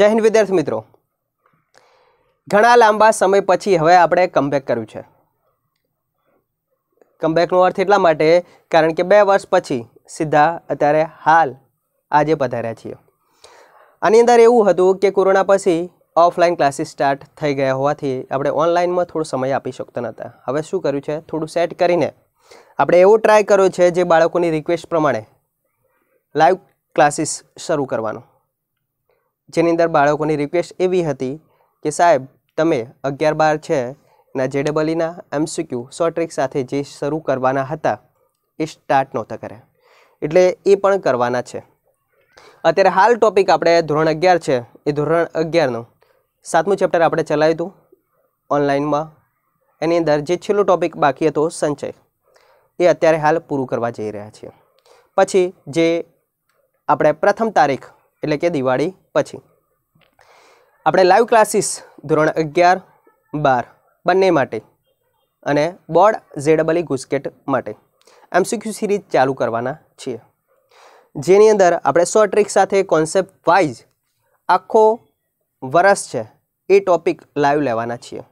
જય હિન્દ વિદ્યાર્થી મિત્રો ઘણા લાંબા સમય પછી હવે આપણે કમબેક કર્યું છે કમબેકનો અર્થ એટલા માટે કારણ કે બે વર્ષ પછી સીધા અત્યારે હાલ આજે પધાર્યા છીએ આની અંદર એવું હતું કે કોરોના પછી ઓફલાઈન ક્લાસીસ સ્ટાર્ટ થઈ ગયા હોવાથી આપણે ઓનલાઈનમાં થોડો સમય આપી શકતા નહોતા હવે શું કર્યું છે થોડું સેટ કરીને આપણે એવું ટ્રાય કર્યો છે જે બાળકોની રિક્વેસ્ટ પ્રમાણે લાઈવ ક્લાસીસ શરૂ કરવાનું જેની અંદર બાળકોની રિક્વેસ્ટ એવી હતી કે સાહેબ તમે અગિયાર બાર છે ના જે ડબલઈના એમસીક્યુ સો ટ્રીક સાથે જે શરૂ કરવાના હતા એ સ્ટાર્ટ નહોતા કર્યા એટલે એ પણ કરવાના છે અત્યારે હાલ ટોપિક આપણે ધોરણ અગિયાર છે એ ધોરણ અગિયારનું સાતમું ચેપ્ટર આપણે ચલાવ્યું હતું ઓનલાઈનમાં એની અંદર જે છેલ્લો ટોપિક બાકી હતો સંચય એ અત્યારે હાલ પૂરું કરવા જઈ રહ્યા છીએ પછી જે આપણે પ્રથમ તારીખ એટલે કે દિવાળી પછી આપણે લાઈવ ક્લાસીસ ધોરણ અગિયાર બાર બંને માટે અને બોર્ડ જેડબલી ગુસ્કેટ માટે એમ એમસીક્યુ સિરીઝ ચાલુ કરવાના છીએ જેની અંદર આપણે સો ટ્રિક સાથે કોન્સેપ્ટ વાઇઝ આખો વરસ છે એ ટોપિક લાઈવ લેવાના છીએ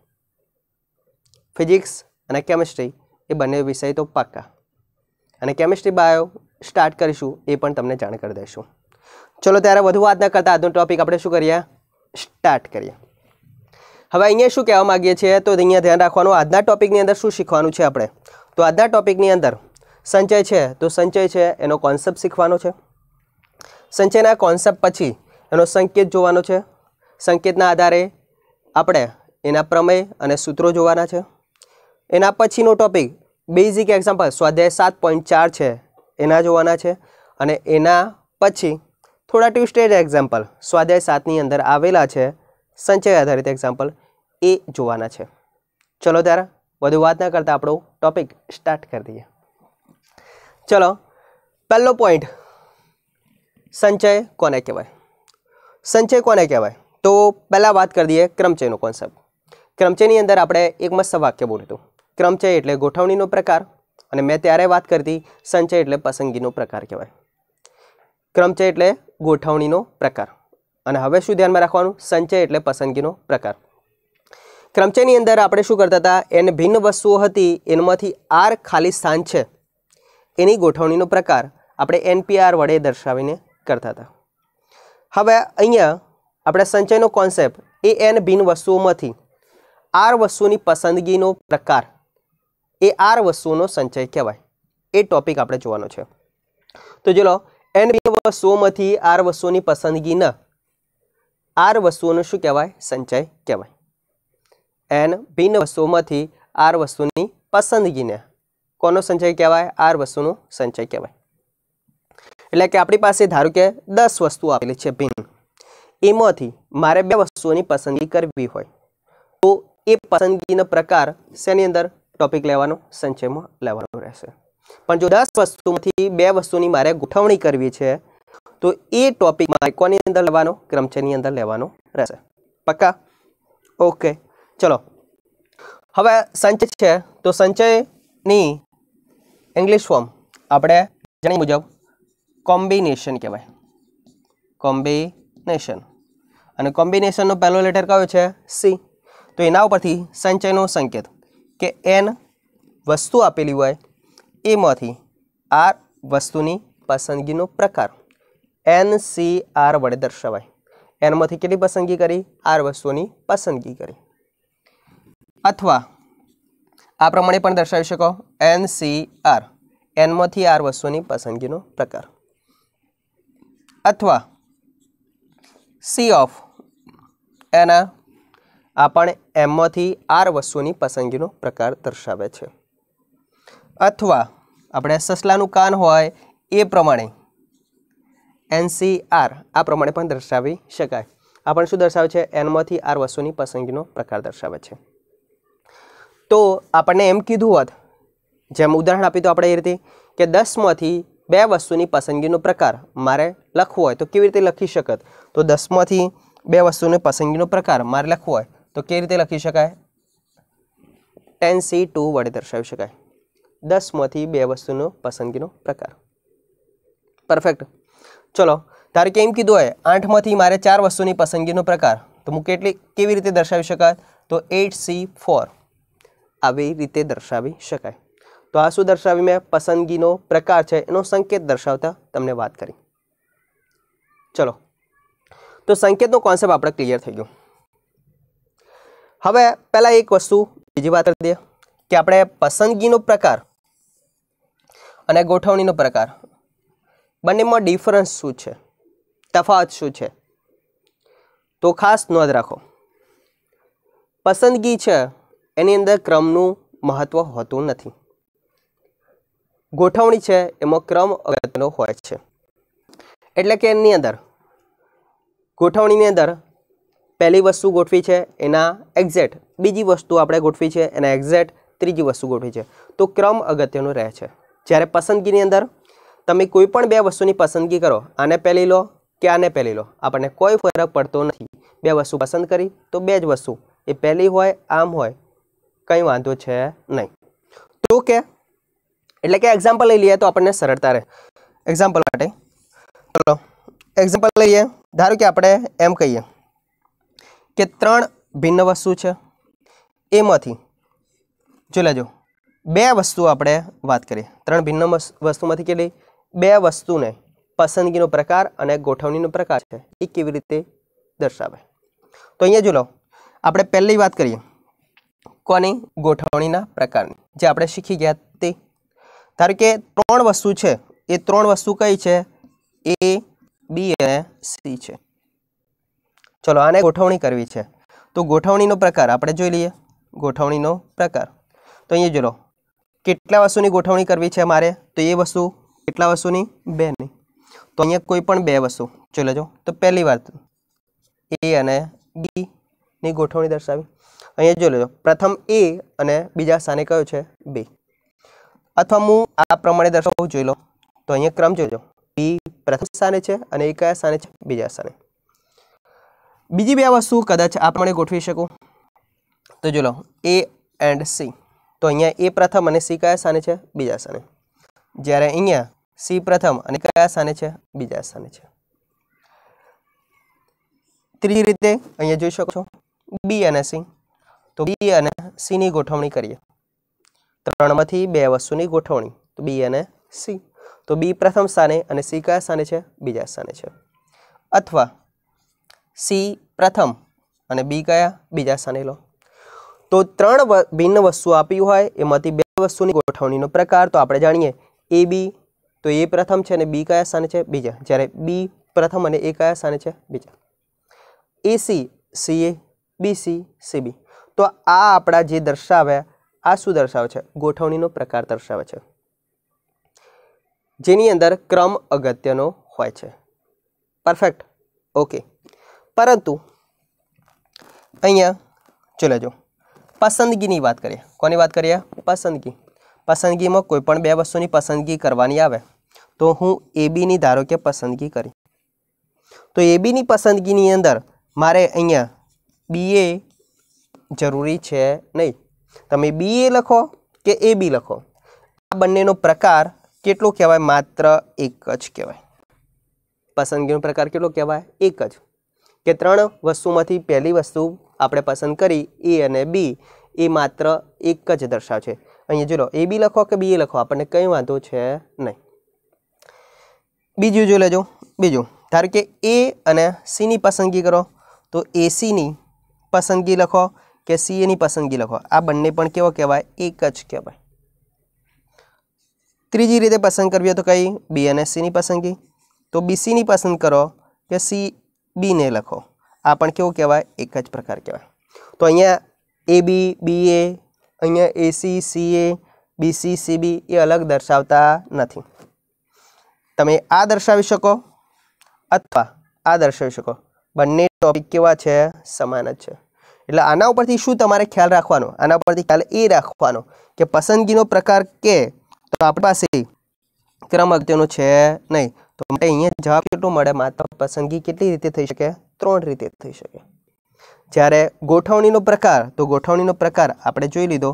ફિઝિક્સ અને કેમેસ્ટ્રી એ બંને વિષય તો પાક્કા અને કેમેસ્ટ્રી બાયો સ્ટાર્ટ કરીશું એ પણ તમને જાણ કરી દઈશું ચલો ત્યારે વધુ વાત ન કરતા આજનો ટોપિક આપણે શું કરીએ સ્ટાર્ટ કરીએ હવે અહીંયા શું કહેવા માગીએ છીએ તો અહીંયા ધ્યાન રાખવાનું આજના ટોપિકની અંદર શું શીખવાનું છે આપણે તો આજના ટોપિકની અંદર સંચય છે તો સંચય છે એનો કોન્સેપ્ટ શીખવાનો છે સંચયના કોન્સેપ્ટ પછી એનો સંકેત જોવાનો છે સંકેતના આધારે આપણે એના પ્રમેય અને સૂત્રો જોવાના છે એના પછીનો ટોપિક બેઝિક એક્ઝામ્પલ સ્વાધ્યાય સાત પોઈન્ટ ચાર છે એના જોવાના છે અને એના પછી થોડા ટ્યુસ્ટેડ એક્ઝામ્પલ સ્વાધ્યાય સાતની અંદર આવેલા છે સંચય આધારિત એક્ઝામ્પલ એ જોવાના છે ચલો ત્યારે વધુ વાત ના કરતાં આપણો ટોપિક સ્ટાર્ટ કરી દઈએ ચલો પહેલો પોઈન્ટ સંચય કોને કહેવાય સંચય કોને કહેવાય તો પહેલાં વાત કરી દઈએ ક્રમચયનો કોન્સેપ્ટ ક્રમચયની અંદર આપણે એક મસ્ત વાક્ય બોલ્યું હતું ક્રમચય એટલે ગોઠવણીનો પ્રકાર અને મેં ત્યારે વાત કરતી સંચય એટલે પસંદગીનો પ્રકાર કહેવાય ક્રમચય એટલે ગોઠવણીનો પ્રકાર અને હવે શું ધ્યાનમાં રાખવાનું સંચય એટલે પસંદગીનો પ્રકાર ક્રમચયની અંદર આપણે શું કરતા હતા એન ભિન્ન વસ્તુઓ હતી એમાંથી આર ખાલી સ્થાન છે એની ગોઠવણીનો પ્રકાર આપણે એનપીઆર વડે દર્શાવીને કરતા હતા હવે અહીંયા આપણે સંચયનો કોન્સેપ્ટ એ એન ભિન્ન વસ્તુઓમાંથી આર વસ્તુની પસંદગીનો પ્રકાર એ આર વસ્તુઓનો સંચય કહેવાય એ ટોપિક આપણે જોવાનો છે તો ચલો એન બે વસ્તુઓમાંથી આર વસ્તુઓની પસંદગીના આર વસ્તુઓનું શું કહેવાય સંચય કહેવાય એન ભિન્ન વસ્તુઓમાંથી આર વસ્તુની પસંદગીને કોનો સંચય કહેવાય આર વસ્તુનો સંચય કહેવાય એટલે કે આપણી પાસે ધારો કે દસ વસ્તુઓ આપેલી છે ભિન્ન એમાંથી મારે બે વસ્તુઓની પસંદગી કરવી હોય તો એ પસંદગીનો પ્રકાર શેની અંદર ટોપિક લેવાનો સંચયમાં લેવાનો રહેશે પણ જો દસ વસ્તુમાંથી બે વસ્તુની મારે ગોઠવણી કરવી છે તો એ ટોપિક માઇકોની અંદર લેવાનો ક્રમચયની અંદર લેવાનો રહેશે પક્કા ઓકે ચલો હવે સંચય છે તો સંચયની ઇંગ્લિશ ફોર્મ આપણે જાણી મુજબ કોમ્બિનેશન કહેવાય કોમ્બિનેશન અને કોમ્બિનેશનનો પહેલો લેટર કયો છે સી તો એના ઉપરથી સંચયનો સંકેત કે એન વસ્તુ આપેલી હોય એમાંથી આર વસ્તુની પસંદગીનો પ્રકાર એન સી આર વડે દર્શાવાય એનમાંથી કેટલી પસંદગી કરી આર વસ્તુની પસંદગી કરી અથવા આ પ્રમાણે પણ દર્શાવી શકો એન સી આર એનમાંથી આર વસ્તુની પસંદગીનો પ્રકાર અથવા સી ઓફ એના આ પણ એમમાંથી આર વસ્તુની પસંદગીનો પ્રકાર દર્શાવે છે અથવા આપણે સસલાનું કાન હોય એ પ્રમાણે એનસીઆર આ પ્રમાણે પણ દર્શાવી શકાય આપણે શું દર્શાવે છે એનમાંથી આર વસ્તુની પસંદગીનો પ્રકાર દર્શાવે છે તો આપણને એમ કીધું હોત જેમ ઉદાહરણ આપ્યું તો આપણે એ રીતે કે દસમાંથી બે વસ્તુની પસંદગીનો પ્રકાર મારે લખવો હોય તો કેવી રીતે લખી શકત તો દસમાંથી બે વસ્તુની પસંદગીનો પ્રકાર મારે લખવો હોય તો કેવી રીતે લખી શકાય ટેન સી ટુ વડે દર્શાવી શકાય દસમાંથી બે વસ્તુનો પસંદગીનો પ્રકાર પરફેક્ટ ચલો ધારો કે એમ કીધું હોય આઠમાંથી મારે ચાર વસ્તુની પસંદગીનો પ્રકાર તો હું કેટલી કેવી રીતે દર્શાવી શકાય તો એટ સી ફોર આવી રીતે દર્શાવી શકાય તો આ શું દર્શાવી મેં પસંદગીનો પ્રકાર છે એનો સંકેત દર્શાવતા તમને વાત કરી ચલો તો સંકેતનો કોન્સેપ્ટ આપણે ક્લિયર થઈ ગયો હવે પહેલાં એક વસ્તુ બીજી વાત કરી દઈએ કે આપણે પસંદગીનો પ્રકાર અને ગોઠવણીનો પ્રકાર બંનેમાં ડિફરન્સ શું છે તફાવત શું છે તો ખાસ નોંધ રાખો પસંદગી છે એની અંદર ક્રમનું મહત્ત્વ હોતું નથી ગોઠવણી છે એમાં ક્રમ અગત્યનો હોય છે એટલે કે એની અંદર ગોઠવણીની અંદર પહેલી વસ્તુ ગોઠવી છે એના એક્ઝેક્ટ બીજી વસ્તુ આપણે ગોઠવી છે એના એક્ઝેટ ત્રીજી વસ્તુ ગોઠવી છે તો ક્રમ અગત્યનો રહે છે જ્યારે પસંદગીની અંદર તમે કોઈ પણ બે વસ્તુની પસંદગી કરો આને પહેલી લો કે આને પહેલી લો આપણને કોઈ ફરક પડતો નથી બે વસ્તુ પસંદ કરી તો બે જ વસ્તુ એ પહેલી હોય આમ હોય કંઈ વાંધો છે નહીં તો કે એટલે કે એક્ઝામ્પલ લઈ લઈએ તો આપણને સરળતા રહે એક્ઝામ્પલ માટે ચલો એક્ઝામ્પલ લઈએ ધારો કે આપણે એમ કહીએ કે ત્રણ ભિન્ન વસ્તુ છે એમાંથી જો લેજો બે વસ્તુ આપણે વાત કરીએ ત્રણ ભિન્ન વસ્તુમાંથી કેટલી બે વસ્તુને પસંદગીનો પ્રકાર અને ગોઠવણીનો પ્રકાર છે એ કેવી રીતે દર્શાવે તો અહીંયા જો લો આપણે પહેલી વાત કરીએ કોની ગોઠવણીના પ્રકારની જે આપણે શીખી ગયા તે ધારો કે ત્રણ વસ્તુ છે એ ત્રણ વસ્તુ કઈ છે એ બી અને સી છે ચલો આને ગોઠવણી કરવી છે તો ગોઠવણીનો પ્રકાર આપણે જોઈ લઈએ ગોઠવણીનો પ્રકાર તો અહીંયા જો કેટલા વસ્તુની ગોઠવણી કરવી છે મારે તો એ વસ્તુ કેટલા વસ્તુની બેની તો અહીંયા કોઈ પણ બે વસ્તુ જોઈ લેજો તો પહેલી વાત એ અને બીની ગોઠવણી દર્શાવી અહીંયા જોઈ લેજો પ્રથમ એ અને બીજા સ્થાને કયો છે બે અથવા હું આ પ્રમાણે દર્શાવું જોઈ લો તો અહીંયા ક્રમ જોજો બી પ્રથમ સ્થાને છે અને એ કયા સ્થાને છે બીજા સ્થાને બીજી બે વસ્તુ કદાચ આ પ્રમાણે ગોઠવી શકું તો જોઈ લો એ એન્ડ સી તો અહીંયા એ પ્રથમ અને સી કયા સ્થાને છે બીજા સ્થાને જ્યારે અહીંયા સી પ્રથમ અને કયા સ્થાને છે બીજા સ્થાને છે ત્રીજી રીતે અહીંયા જોઈ શકો છો બી અને સી તો બી અને સીની ગોઠવણી કરીએ ત્રણમાંથી બે વસ્તુની ગોઠવણી તો બી અને સી તો બી પ્રથમ સ્થાને અને સી કયા સ્થાને છે બીજા સ્થાને છે અથવા સી પ્રથમ અને બી કયા બીજા સ્થાને લો તો ત્રણ ભિન્ન વસ્તુ આપી હોય એમાંથી બે વસ્તુની ગોઠવણીનો પ્રકાર તો આપણે જાણીએ એ બી તો એ પ્રથમ છે અને બી કયા સ્થાને છે બીજા જ્યારે બી પ્રથમ અને એ કયા સ્થાને છે બીજા A C C A B C C B તો આ આપણા જે દર્શાવ્યા આ શું દર્શાવે છે ગોઠવણીનો પ્રકાર દર્શાવે છે જેની અંદર ક્રમ અગત્યનો હોય છે પરફેક્ટ ઓકે પરંતુ અહીંયા ચલો જો પસંદગીની વાત કરીએ કોની વાત કરીએ પસંદગી પસંદગીમાં કોઈ પણ બે વસ્તુની પસંદગી કરવાની આવે તો હું એ બીની ધારો કે પસંદગી કરી તો એ બીની પસંદગીની અંદર મારે અહીંયા બી એ જરૂરી છે નહીં તમે બી એ લખો કે એ બી લખો આ બંનેનો પ્રકાર કેટલો કહેવાય માત્ર એક જ કહેવાય પસંદગીનો પ્રકાર કેટલો કહેવાય એક જ કે ત્રણ વસ્તુમાંથી પહેલી વસ્તુ આપણે પસંદ કરી એ અને બી એ માત્ર એક જ દર્શાવશે અહીંયા જોલો એ બી લખો કે બી એ લખો આપણને કંઈ વાંધો છે નહીં બીજું જોઈ લેજો બીજું ધારો કે એ અને સીની પસંદગી કરો તો એસીની પસંદગી લખો કે સી એની પસંદગી લખો આ બંને પણ કેવો કહેવાય એક જ કહેવાય ત્રીજી રીતે પસંદ કરવી હોય તો કઈ બી અને સીની પસંદગી તો બીસીની પસંદ કરો કે સી બીને લખો આ પણ કેવું કહેવાય એક જ પ્રકાર કહેવાય તો અહીંયા એ બી બી એ અહીંયા AC C A BC CB એ અલગ દર્શાવતા નથી તમે આ દર્શાવી શકો અથવા આ દર્શાવી શકો બંને ટોપિક કેવા છે સમાન જ છે એટલે આના ઉપરથી શું તમારે ખ્યાલ રાખવાનો આના ઉપરથી ખ્યાલ એ રાખવાનો કે પસંદગીનો પ્રકાર કે તો આપણી પાસે ક્રમ અગત્યનો છે નહીં તો માટે અહીંયા જવાબ કેટલો મળે માત્ર પસંદગી કેટલી રીતે થઈ શકે ત્રણ રીતે થઈ શકે જ્યારે ગોઠવણીનો પ્રકાર તો ગોઠવણીનો પ્રકાર આપણે જોઈ લીધો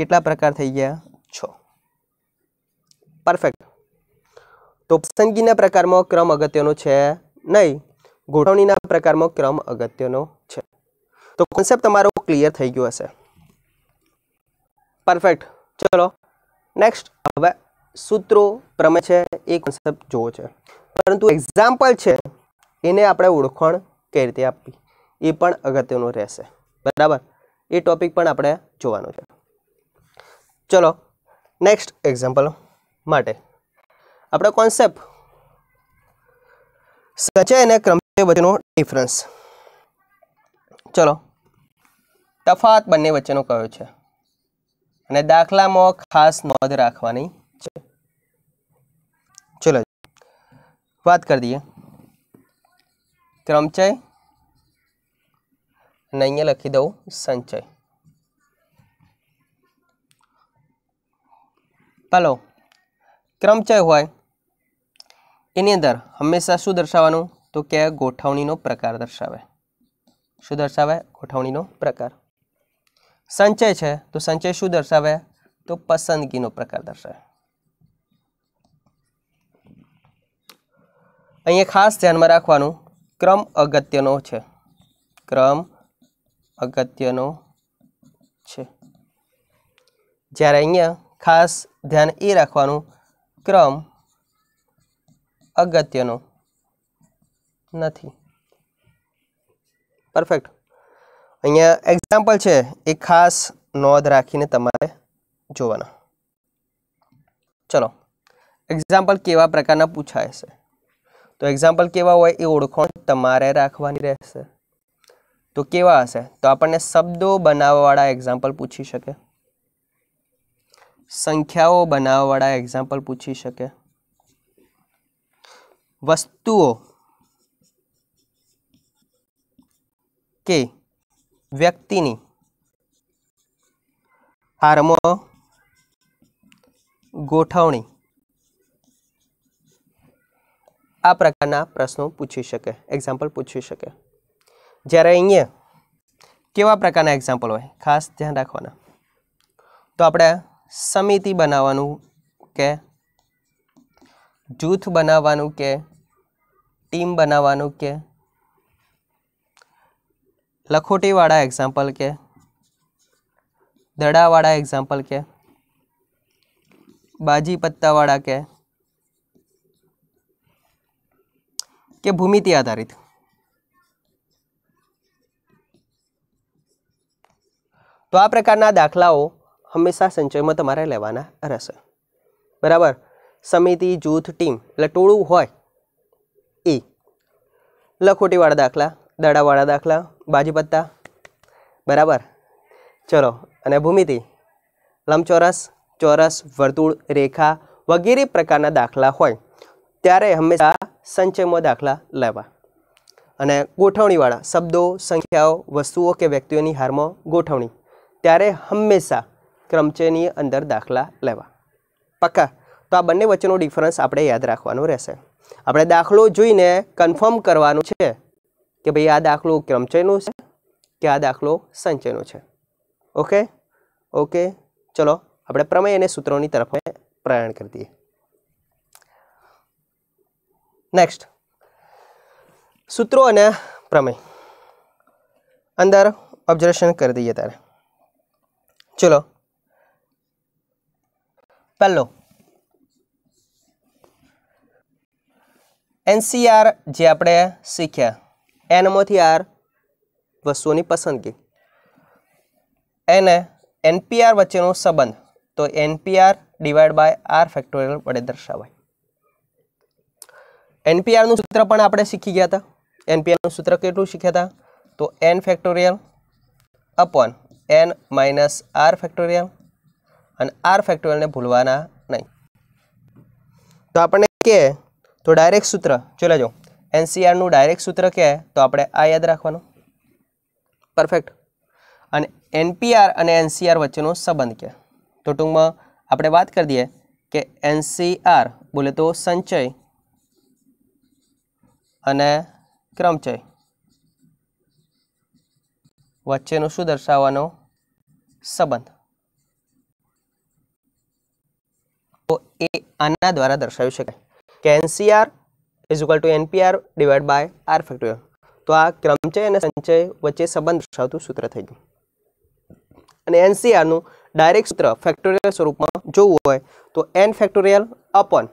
કેટલા પ્રકાર થઈ ગયા છ પરફેક્ટ તો પસંદગીના પ્રકારમાં ક્રમ અગત્યનો છે નહીં ગોઠવણીના પ્રકારમાં ક્રમ અગત્યનો છે તો કોન્સેપ્ટ તમારો ક્લિયર થઈ ગયો હશે પરફેક્ટ ચલો નેક્સ્ટ હવે સૂત્રો પ્રમેય છે એ કોન્સેપ્ટ જોવો છે પરંતુ એક્ઝામ્પલ છે એને આપણે ઓળખાણ કઈ રીતે આપવી એ પણ અગત્યનું રહેશે બરાબર એ ટોપિક પણ આપણે જોવાનો છે ચલો નેક્સ્ટ એક્ઝામ્પલ માટે આપણો કોન્સેપ્ટ સંચય અને ક્રમચય વચ્ચેનો ડિફરન્સ ચલો તફાત બંને વચ્ચેનો કયો છે અને દાખલામાં ખાસ નોંધ રાખવાની વાત કરી દઈએ ક્રમચય અને અહીંયા લખી દઉં સંચય ચાલો ક્રમચય હોય એની અંદર હંમેશા શું દર્શાવવાનું તો કે ગોઠવણીનો પ્રકાર દર્શાવે શું દર્શાવે ગોઠવણીનો પ્રકાર સંચય છે તો સંચય શું દર્શાવે તો પસંદગીનો પ્રકાર દર્શાવે અહીંયા ખાસ ધ્યાનમાં રાખવાનું ક્રમ અગત્યનો છે ક્રમ અગત્યનો છે જ્યારે અહીંયા ખાસ ધ્યાન એ રાખવાનું ક્રમ અગત્યનો નથી પરફેક્ટ અહીંયા એક્ઝામ્પલ છે એ ખાસ નોંધ રાખીને તમારે જોવાના ચલો એક્ઝામ્પલ કેવા પ્રકારના પૂછાય છે તો એક્ઝામ્પલ કેવા હોય એ ઓળખાણ તમારે રાખવાની રહેશે તો કેવા હશે તો આપણને શબ્દો બનાવવાવાળા એક્ઝામ્પલ પૂછી શકે સંખ્યાઓ બનાવવાવાળા એક્ઝામ્પલ પૂછી શકે વસ્તુઓ કે વ્યક્તિની હાર્મો ગોઠવણી આ પ્રકારના પ્રશ્નો પૂછી શકે એક્ઝામ્પલ પૂછી શકે જ્યારે અહીંયા કેવા પ્રકારના એક્ઝામ્પલ હોય ખાસ ધ્યાન રાખવાના તો આપણે સમિતિ બનાવવાનું કે જૂથ બનાવવાનું કે ટીમ બનાવવાનું કે લખોટીવાળા એક્ઝામ્પલ કે દડાવાળા એક્ઝામ્પલ કે બાજી પત્તાવાળા કે કે ભૂમિતિ આધારિત તો આ પ્રકારના દાખલાઓ હંમેશા સંચયમાં તમારે લેવાના રહેશે બરાબર સમિતિ જૂથ ટીમ એટલે ટોળું હોય એ લખોટીવાળા દાખલા દાડાવાળા દાખલા બાજીપત્તા બરાબર ચલો અને ભૂમિતિ લંબચોરસ ચોરસ વર્તુળ રેખા વગેરે પ્રકારના દાખલા હોય ત્યારે હંમેશા સંચયમાં દાખલા લેવા અને ગોઠવણીવાળા શબ્દો સંખ્યાઓ વસ્તુઓ કે વ્યક્તિઓની હારમાં ગોઠવણી ત્યારે હંમેશા ક્રમચયની અંદર દાખલા લેવા પક્કા તો આ બંને વચ્ચેનો ડિફરન્સ આપણે યાદ રાખવાનો રહેશે આપણે દાખલો જોઈને કન્ફર્મ કરવાનું છે કે ભાઈ આ દાખલો ક્રમચયનો છે કે આ દાખલો સંચયનો છે ઓકે ઓકે ચલો આપણે પ્રમેય અને સૂત્રોની તરફ પ્રયાણ કરી દઈએ નેક્સ્ટ સૂત્રો અને પ્રમેય અંદર ઓબ્ઝર્વેશન કરી દઈએ તારે ચલો પહેલો એનસીઆર જે આપણે શીખ્યા એનમાંથી આર વસ્તુઓની પસંદગી એને એનપીઆર વચ્ચેનો સંબંધ તો NPR divide by R factorial વડે દર્શાવાય એનપીઆરનું સૂત્ર પણ આપણે શીખી ગયા હતા એનપીઆરનું સૂત્ર કેટલું શીખ્યા હતા તો N factorial upon N minus R factorial અને આર ફેક્ટોરિયલને ભૂલવાના નહીં તો આપણને કહે તો ડાયરેક્ટ સૂત્ર ચલો જો એનસીઆરનું ડાયરેક્ટ સૂત્ર કહે તો આપણે આ યાદ રાખવાનું પરફેક્ટ અને એનપીઆર અને એનસીઆર વચ્ચેનો સંબંધ કે તો ટૂંકમાં આપણે વાત કરી દઈએ કે એનસીઆર બોલે તો સંચય અને ક્રમચય વચ્ચેનું શું દર્શાવવાનો સંબંધ તો એ આના દ્વારા દર્શાવી શકાય કે NCR is equal to NPR divide by R factorial તો આ ક્રમચય અને સંચય વચ્ચે સંબંધ દર્શાવતું સૂત્ર થઈ ગયું અને એનસીઆરનું ડાયરેક્ટ સૂત્ર ફેક્ટોરિયલ સ્વરૂપમાં જોવું હોય તો N factorial upon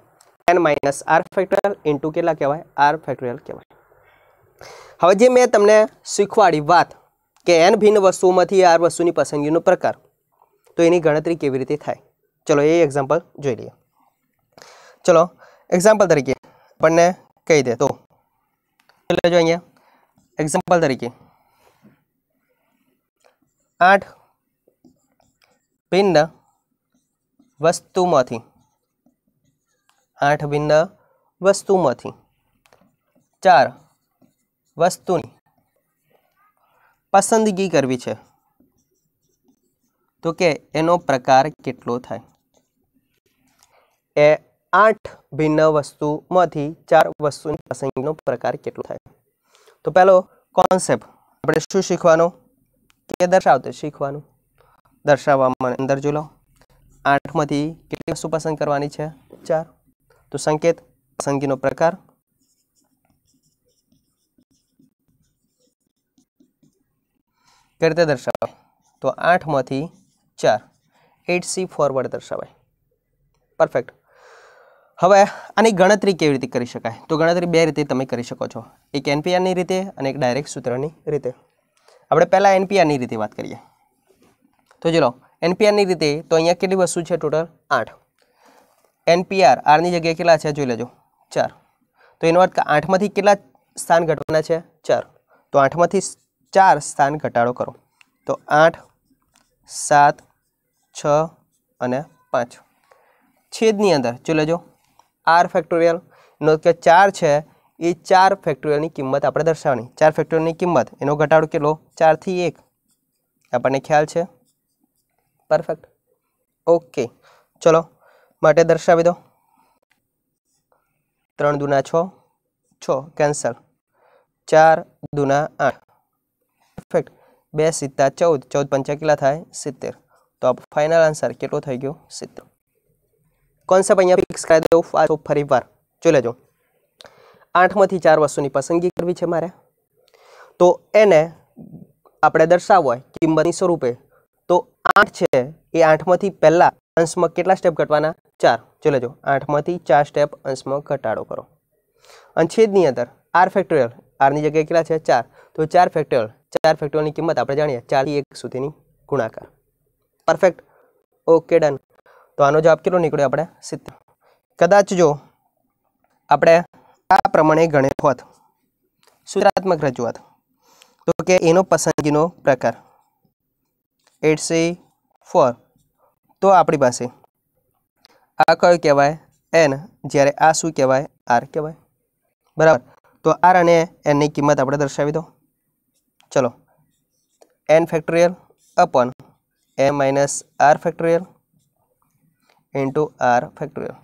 N minus R factorial into કેટલા કહેવાય આર ફેક્ટોરિયલ કહેવાય હવે જે મેં તમને શીખવાડી વાત કે એન ભિન્ન વસ્તુઓમાંથી આર વસ્તુની પસંદગીનો પ્રકાર તો એની ગણતરી કેવી રીતે થાય ચલો એ એક્ઝામ્પલ જોઈ લઈએ ચલો એક્ઝામ્પલ તરીકે આપણને કહી દે તો લેજો અહીંયા એક્ઝામ્પલ તરીકે આઠ ભિન્ન વસ્તુમાંથી આઠ ભિન્ન વસ્તુમાંથી ચાર વસ્તુની પસંદગી કરવી છે તો કે એનો પ્રકાર કેટલો થાય એ આઠ ભિન્ન વસ્તુમાંથી ચાર વસ્તુની પસંદગીનો પ્રકાર કેટલો થાય તો પહેલો કોન્સેપ્ટ આપણે શું શીખવાનો કે દર્શાવતો શીખવાનું દર્શાવવામાં અંદર જો લો આઠમાંથી કેટલી વસ્તુ પસંદ કરવાની છે ચાર તો સંકેત પસંદગીનો પ્રકાર કઈ રીતે દર્શાવાય તો આઠમાંથી ચાર એટ સી ફોરવર્ડ દર્શાવાય પરફેક્ટ હવે આની ગણતરી કેવી રીતે કરી શકાય તો ગણતરી બે રીતે તમે કરી શકો છો એક એનપીઆરની રીતે અને એક ડાયરેક્ટ સૂત્રની રીતે આપણે પહેલાં એનપીઆરની રીતે વાત કરીએ તો ચલો એનપીઆરની રીતે તો અહીંયા કેટલી વસ્તુ છે ટોટલ આઠ એનપીઆર આરની જગ્યાએ કેટલા છે જોઈ લેજો ચાર તો એનો અર્થ આઠમાંથી કેટલા સ્થાન ઘટવાના છે ચાર તો આઠમાંથી ચાર સ્થાન ઘટાડો કરો તો આઠ સાત છ અને પાંચ છેદની અંદર જોઈ લેજો આર ફેક્ટોરિયલ નો કે ચાર છે એ ચાર ફેક્ટોરિયલની કિંમત આપણે દર્શાવવાની ચાર ફેક્ટોરિયલની કિંમત એનો ઘટાડો કેટલો ચારથી એક આપણને ખ્યાલ છે પરફેક્ટ ઓકે ચલો માટે દર્શાવી દો ત્રણ દુના છ છ કેન્સલ ચાર દુના આઠ પરફેક્ટ બે સિત્તા ચૌદ ચૌદ પંચા કેટલા થાય સિત્તેર તો આપણો ફાઇનલ આન્સર કેટલો થઈ ગયો સિત્તેર કોન્સેપ્ટ અહીંયા ફિક્સ કરી દઉં પાછો ફરી વાર જોઈ લેજો આઠમાંથી ચાર વસ્તુની પસંદગી કરવી છે મારે તો એને આપણે દર્શાવવા હોય કિંમતની સ્વરૂપે તો આઠ છે એ આઠમાંથી પહેલાં અંશમાં કેટલા સ્ટેપ ઘટવાના ચાર જો લેજો આઠમાંથી ચાર સ્ટેપ અંશમાં ઘટાડો કરો અંછેદની અંદર આર ફેક્ટોરિયલ આરની જગ્યાએ કેટલા છે ચાર તો ચાર ફેક્ટોરિયલ ચાર ફેક્ટોરિયલની કિંમત આપણે જાણીએ ચારથી એક સુધીની ગુણાકાર પરફેક્ટ ઓકે ડન તો આનો જવાબ કેટલો નીકળ્યો આપણે સિત્તેર કદાચ જો આપણે આ પ્રમાણે ગણે હોત સૂત્રાત્મક રજૂઆત તો કે એનો પસંદગીનો પ્રકાર એટ સી ફોર तो आपरी पासे आ कहो केहवाए n जरे आ सू केहवाए r केहवाए बराबर तो r अने n ની કિંમત આપણે દર્શાવી દો चलो n factorial upon m - r factorial * r factorial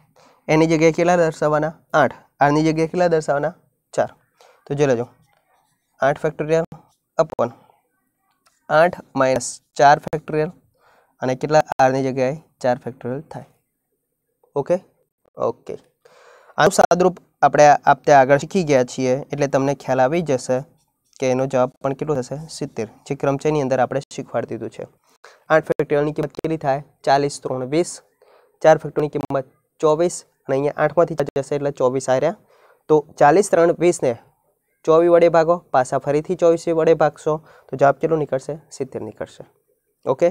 n ની જગ્યાએ કેટલા દર્શાવવાના 8 r ની જગ્યાએ કેટલા દર્શાવવાના 4 તો જલે જો 8 ફેક્ટોરિયલ अपॉन 8 - 4 ફેક્ટોરિયલ અને કેટલા આરની જગ્યાએ ચાર ફેક્ટોરિયલ થાય ઓકે ઓકે આનું સાદરૂપ આપણે આપતે આગળ શીખી ગયા છીએ એટલે તમને ખ્યાલ આવી જશે કે એનો જવાબ પણ કેટલો થશે સિત્તેર જે ક્રમચયની અંદર આપણે શીખવાડી દીધું છે આઠ ફેક્ટોરિયલની કિંમત કેટલી થાય ચાલીસ ત્રણ વીસ ચાર ફેક્ટોરની કિંમત ચોવીસ અને અહીંયા આઠમાંથી જશે એટલે ચોવીસ આવ્યા તો ચાલીસ ત્રણ વીસને ચોવીસ વડે ભાગો પાછા ફરીથી ચોવીસ વડે ભાગશો તો જવાબ કેટલો નીકળશે સિત્તેર નીકળશે ઓકે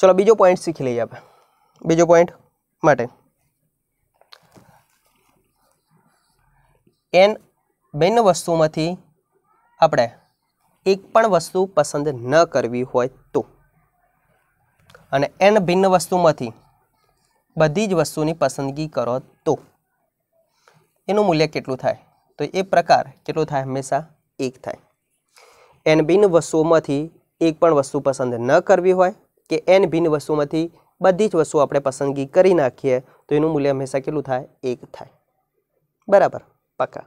ચલો બીજો પોઈન્ટ શીખી લઈએ આપણે બીજો પોઈન્ટ માટે એન બેન વસ્તુમાંથી આપણે એક પણ વસ્તુ પસંદ ન કરવી હોય તો અને એન ભિન્ન વસ્તુમાંથી બધી જ વસ્તુની પસંદગી કરો તો એનું મૂલ્ય કેટલું થાય તો એ પ્રકાર કેટલો થાય હંમેશા એક થાય એન બિન વસ્તુઓમાંથી એક પણ વસ્તુ પસંદ ન કરવી હોય કે n ભિન્ન વસ્તુમાંથી બધી જ વસ્તુ આપણે પસંદગી કરી નાખીએ તો એનું મૂલ્ય હંમેશા કેવું થાય એક થાય બરાબર પક્કા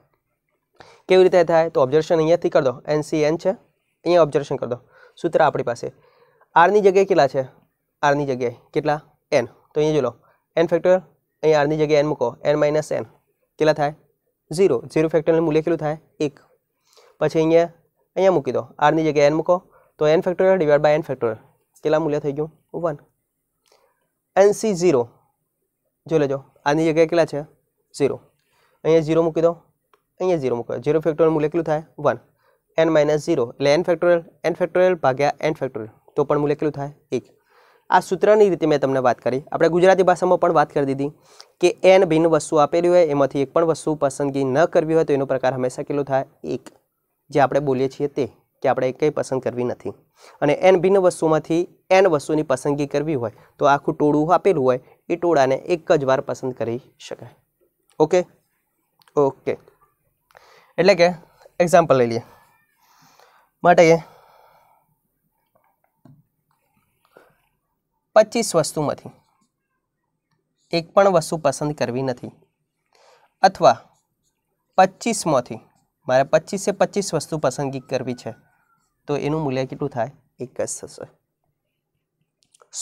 કેવી રીતે થાય થાય તો ઓબ્ઝર્વશન અહીંયા થી કરી દો ncn છે અહીંયા ઓબ્ઝર્વશન કર દો સૂત્ર આપણી પાસે r ની જગ્યાએ કેટલા છે r ની જગ્યાએ કેટલા n તો અહીં જુઓ n ફેક્ટોરિયલ અહીં r ની જગ્યાએ n મૂકો n - n કેટલા થાય 0 0 ફેક્ટોરિયલ નું મૂલ્ય કેવું થાય એક પછી અહીંયા અહીંયા મૂકી દો r ની જગ્યાએ n મૂકો તો n ફેક્ટોરિયલ / n ફેક્ટોરિયલ કેટલા મૂલ્ય થઈ ગયું વન એનસી ઝીરો જોઈ લેજો આની જગ્યાએ કેટલા છે ઝીરો અહીંયા ઝીરો મૂકી દો અહીંયા ઝીરો મૂકી દો ઝીરો ફેક્ટોરિયલ મૂલ્ય કેટલું થાય વન એન માઇનસ ઝીરો એટલે એન ફેક્ટોરિયલ એન ફેક્ટોરિયલ ભાગ્યા એન ફેક્ટોરિયલ તો પણ મૂલ્ય કેટલું થાય એક આ સૂત્રની રીતે મેં તમને વાત કરી આપણે ગુજરાતી ભાષામાં પણ વાત કરી દીધી કે એન ભિન્ન વસ્તુ આપેલી હોય એમાંથી એક પણ વસ્તુ પસંદગી ન કરવી હોય તો એનો પ્રકાર હંમેશા કેટલો થાય એક જે આપણે બોલીએ છીએ તે કે આપણે કંઈ પસંદ કરવી નથી અને એન ભિન્ન વસ્તુમાંથી એન વસ્તુની પસંદગી કરવી હોય તો આખું ટોળું આપેલું હોય એ ટોળાને એક જ વાર પસંદ કરી શકાય ઓકે ઓકે એટલે કે એક્ઝામ્પલ લઈ લઈએ માટે પચીસ વસ્તુમાંથી એક પણ વસ્તુ પસંદ કરવી નથી અથવા પચીસમાંથી મારે પચીસે પચીસ વસ્તુ પસંદગી કરવી છે તો એનું મૂલ્ય કેટલું થાય એક જ થશે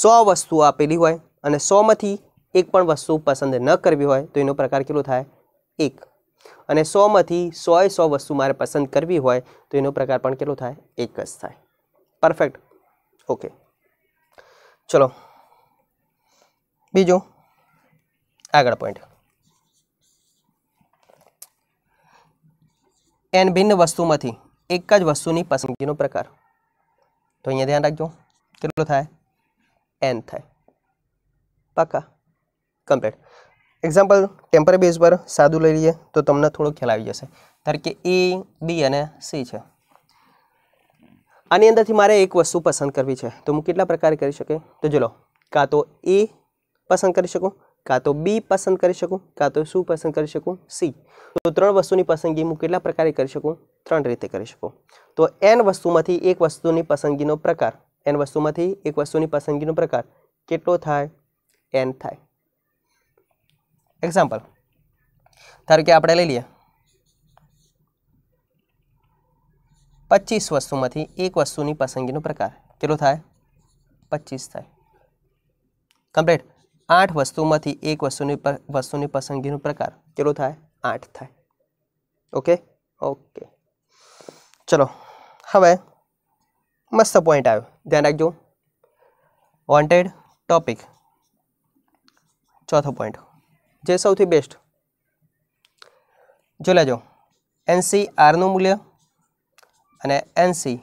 સો વસ્તુ આપેલી હોય અને સોમાંથી એક પણ વસ્તુ પસંદ ન કરવી હોય તો એનો પ્રકાર કેટલો થાય એક અને સોમાંથી સોએ સો વસ્તુ મારે પસંદ કરવી હોય તો એનો પ્રકાર પણ કેટલો થાય એક જ થાય પરફેક્ટ ઓકે ચલો બીજો આગળ પોઈન્ટ એન ભિન્ન વસ્તુમાંથી એક જ વસ્તુની પસંદગીનો પ્રકાર તો અહીંયા ધ્યાન રાખજો કેટલો થાય એન થાય પાકા કમ્પ્લીટ એક્ઝામ્પલ ટેમ્પર બેઝ પર સાદું લઈ લઈએ તો તમને થોડો ખ્યાલ આવી જશે ધારો કે એ બી અને સી છે આની અંદરથી મારે એક વસ્તુ પસંદ કરવી છે તો હું કેટલા પ્રકારે કરી શકે તો ચલો કાં તો એ પસંદ કરી શકું કાં તો બી પસંદ કરી શકું કાં તો શું પસંદ કરી શકું સી તો ત્રણ વસ્તુની પસંદગી હું કેટલા પ્રકારે કરી શકું ત્રણ રીતે કરી શકું તો એન વસ્તુમાંથી એક વસ્તુની પસંદગીનો પ્રકાર એન વસ્તુમાંથી એક વસ્તુની પસંદગીનો પ્રકાર કેટલો થાય એન થાય એક્ઝામ્પલ ધારો કે આપણે લઈ લઈએ પચીસ વસ્તુમાંથી એક વસ્તુની પસંદગીનો પ્રકાર કેટલો થાય પચીસ થાય કમ્પ્લીટ આઠ વસ્તુમાંથી એક વસ્તુની વસ્તુની પસંદગીનો પ્રકાર કેટલો થાય આઠ થાય ઓકે ઓકે ચલો હવે મસ્ત પોઈન્ટ આવ્યો ધ્યાન રાખજો વોન્ટેડ ટોપિક ચોથો પોઈન્ટ જે સૌથી બેસ્ટ જો લેજો એનસી આરનું મૂલ્ય અને એનસી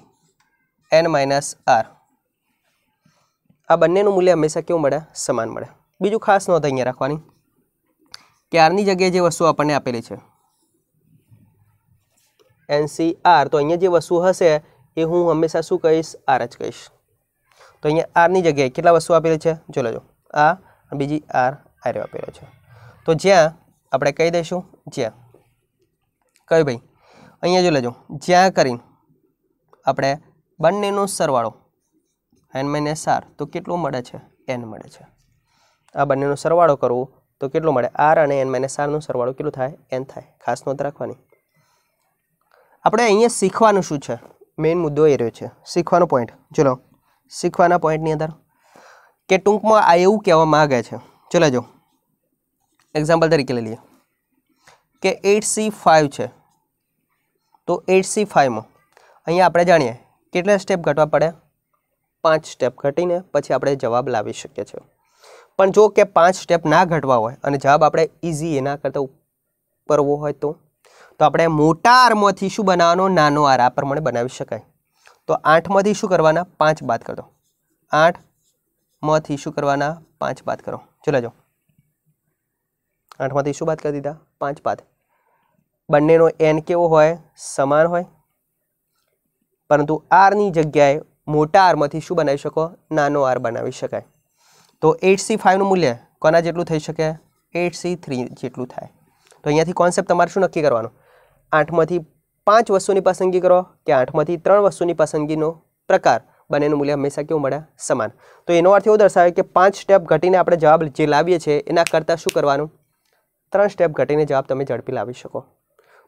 એન માઇનસ આર આ બંનેનું મૂલ્ય હંમેશા કેવું મળે સમાન મળે બીજું ખાસ નોંધ અહીંયા રાખવાની ક્યારની જગ્યાએ જે વસ્તુ આપણને આપેલી છે એનસીઆર તો અહીંયા જે વસ્તુ હશે એ હું હંમેશા શું કહીશ આર જ કહીશ તો અહીંયા આરની જગ્યાએ કેટલા વસ્તુ આપેલી છે જો લેજો આ બીજી આર આર્યો આપેલો છે તો જ્યાં આપણે કહી દઈશું જ્યાં કયું ભાઈ અહીંયા જો લેજો જ્યાં કરીને આપણે બંનેનો સરવાળો એન માઇનસ આર તો કેટલું મળે છે એન મળે છે આ બંનેનો સરવાળો કરવો તો કેટલું મળે આર અને એન માઇનસ આરનો સરવાળો કેટલો થાય એન થાય ખાસ નોંધ રાખવાની આપણે અહીંયા શીખવાનું શું છે મેઇન મુદ્દો એ રહ્યો છે શીખવાનો પોઈન્ટ ચલો શીખવાના પોઈન્ટની અંદર કે ટૂંકમાં આ એવું કહેવા માગે છે ચલો જો એક્ઝામ્પલ તરીકે લઈ લઈએ કે એટ સી ફાઇવ છે તો એટ સી ફાઇવમાં અહીંયા આપણે જાણીએ કેટલા સ્ટેપ ઘટવા પડે પાંચ સ્ટેપ ઘટીને પછી આપણે જવાબ લાવી શકીએ છીએ પણ જો કે પાંચ સ્ટેપ ના ઘટવા હોય અને જવાબ આપણે ઇઝી એના કરતા ઉપરવો હોય તો તો આપણે મોટા આરમાંથી શું બનાવવાનો નાનો આર આ પ્રમાણે બનાવી શકાય તો આઠમાંથી શું કરવાના પાંચ બાદ કરી દો આઠમાંથી શું કરવાના પાંચ બાદ કરો ચલા જાઓ આઠમાંથી શું બાદ કરી દીધા પાંચ બાદ બંનેનો એન કેવો હોય સમાન હોય પરંતુ આરની જગ્યાએ મોટા આરમાંથી શું બનાવી શકો નાનો આર બનાવી શકાય તો એટ સી ફાઇવનું મૂલ્ય કોના જેટલું થઈ શકે એટ સી થ્રી જેટલું થાય તો અહીંયાથી કોન્સેપ્ટ તમારે શું નક્કી કરવાનો આઠમાંથી પાંચ વસ્તુની પસંદગી કરો કે આઠમાંથી ત્રણ વસ્તુની પસંદગીનો પ્રકાર બંનેનું મૂલ્ય હંમેશા કેવું મળે સમાન તો એનો અર્થ એવો દર્શાવે કે પાંચ સ્ટેપ ઘટીને આપણે જવાબ જે લાવીએ છીએ એના કરતાં શું કરવાનું ત્રણ સ્ટેપ ઘટીને જવાબ તમે ઝડપી લાવી શકો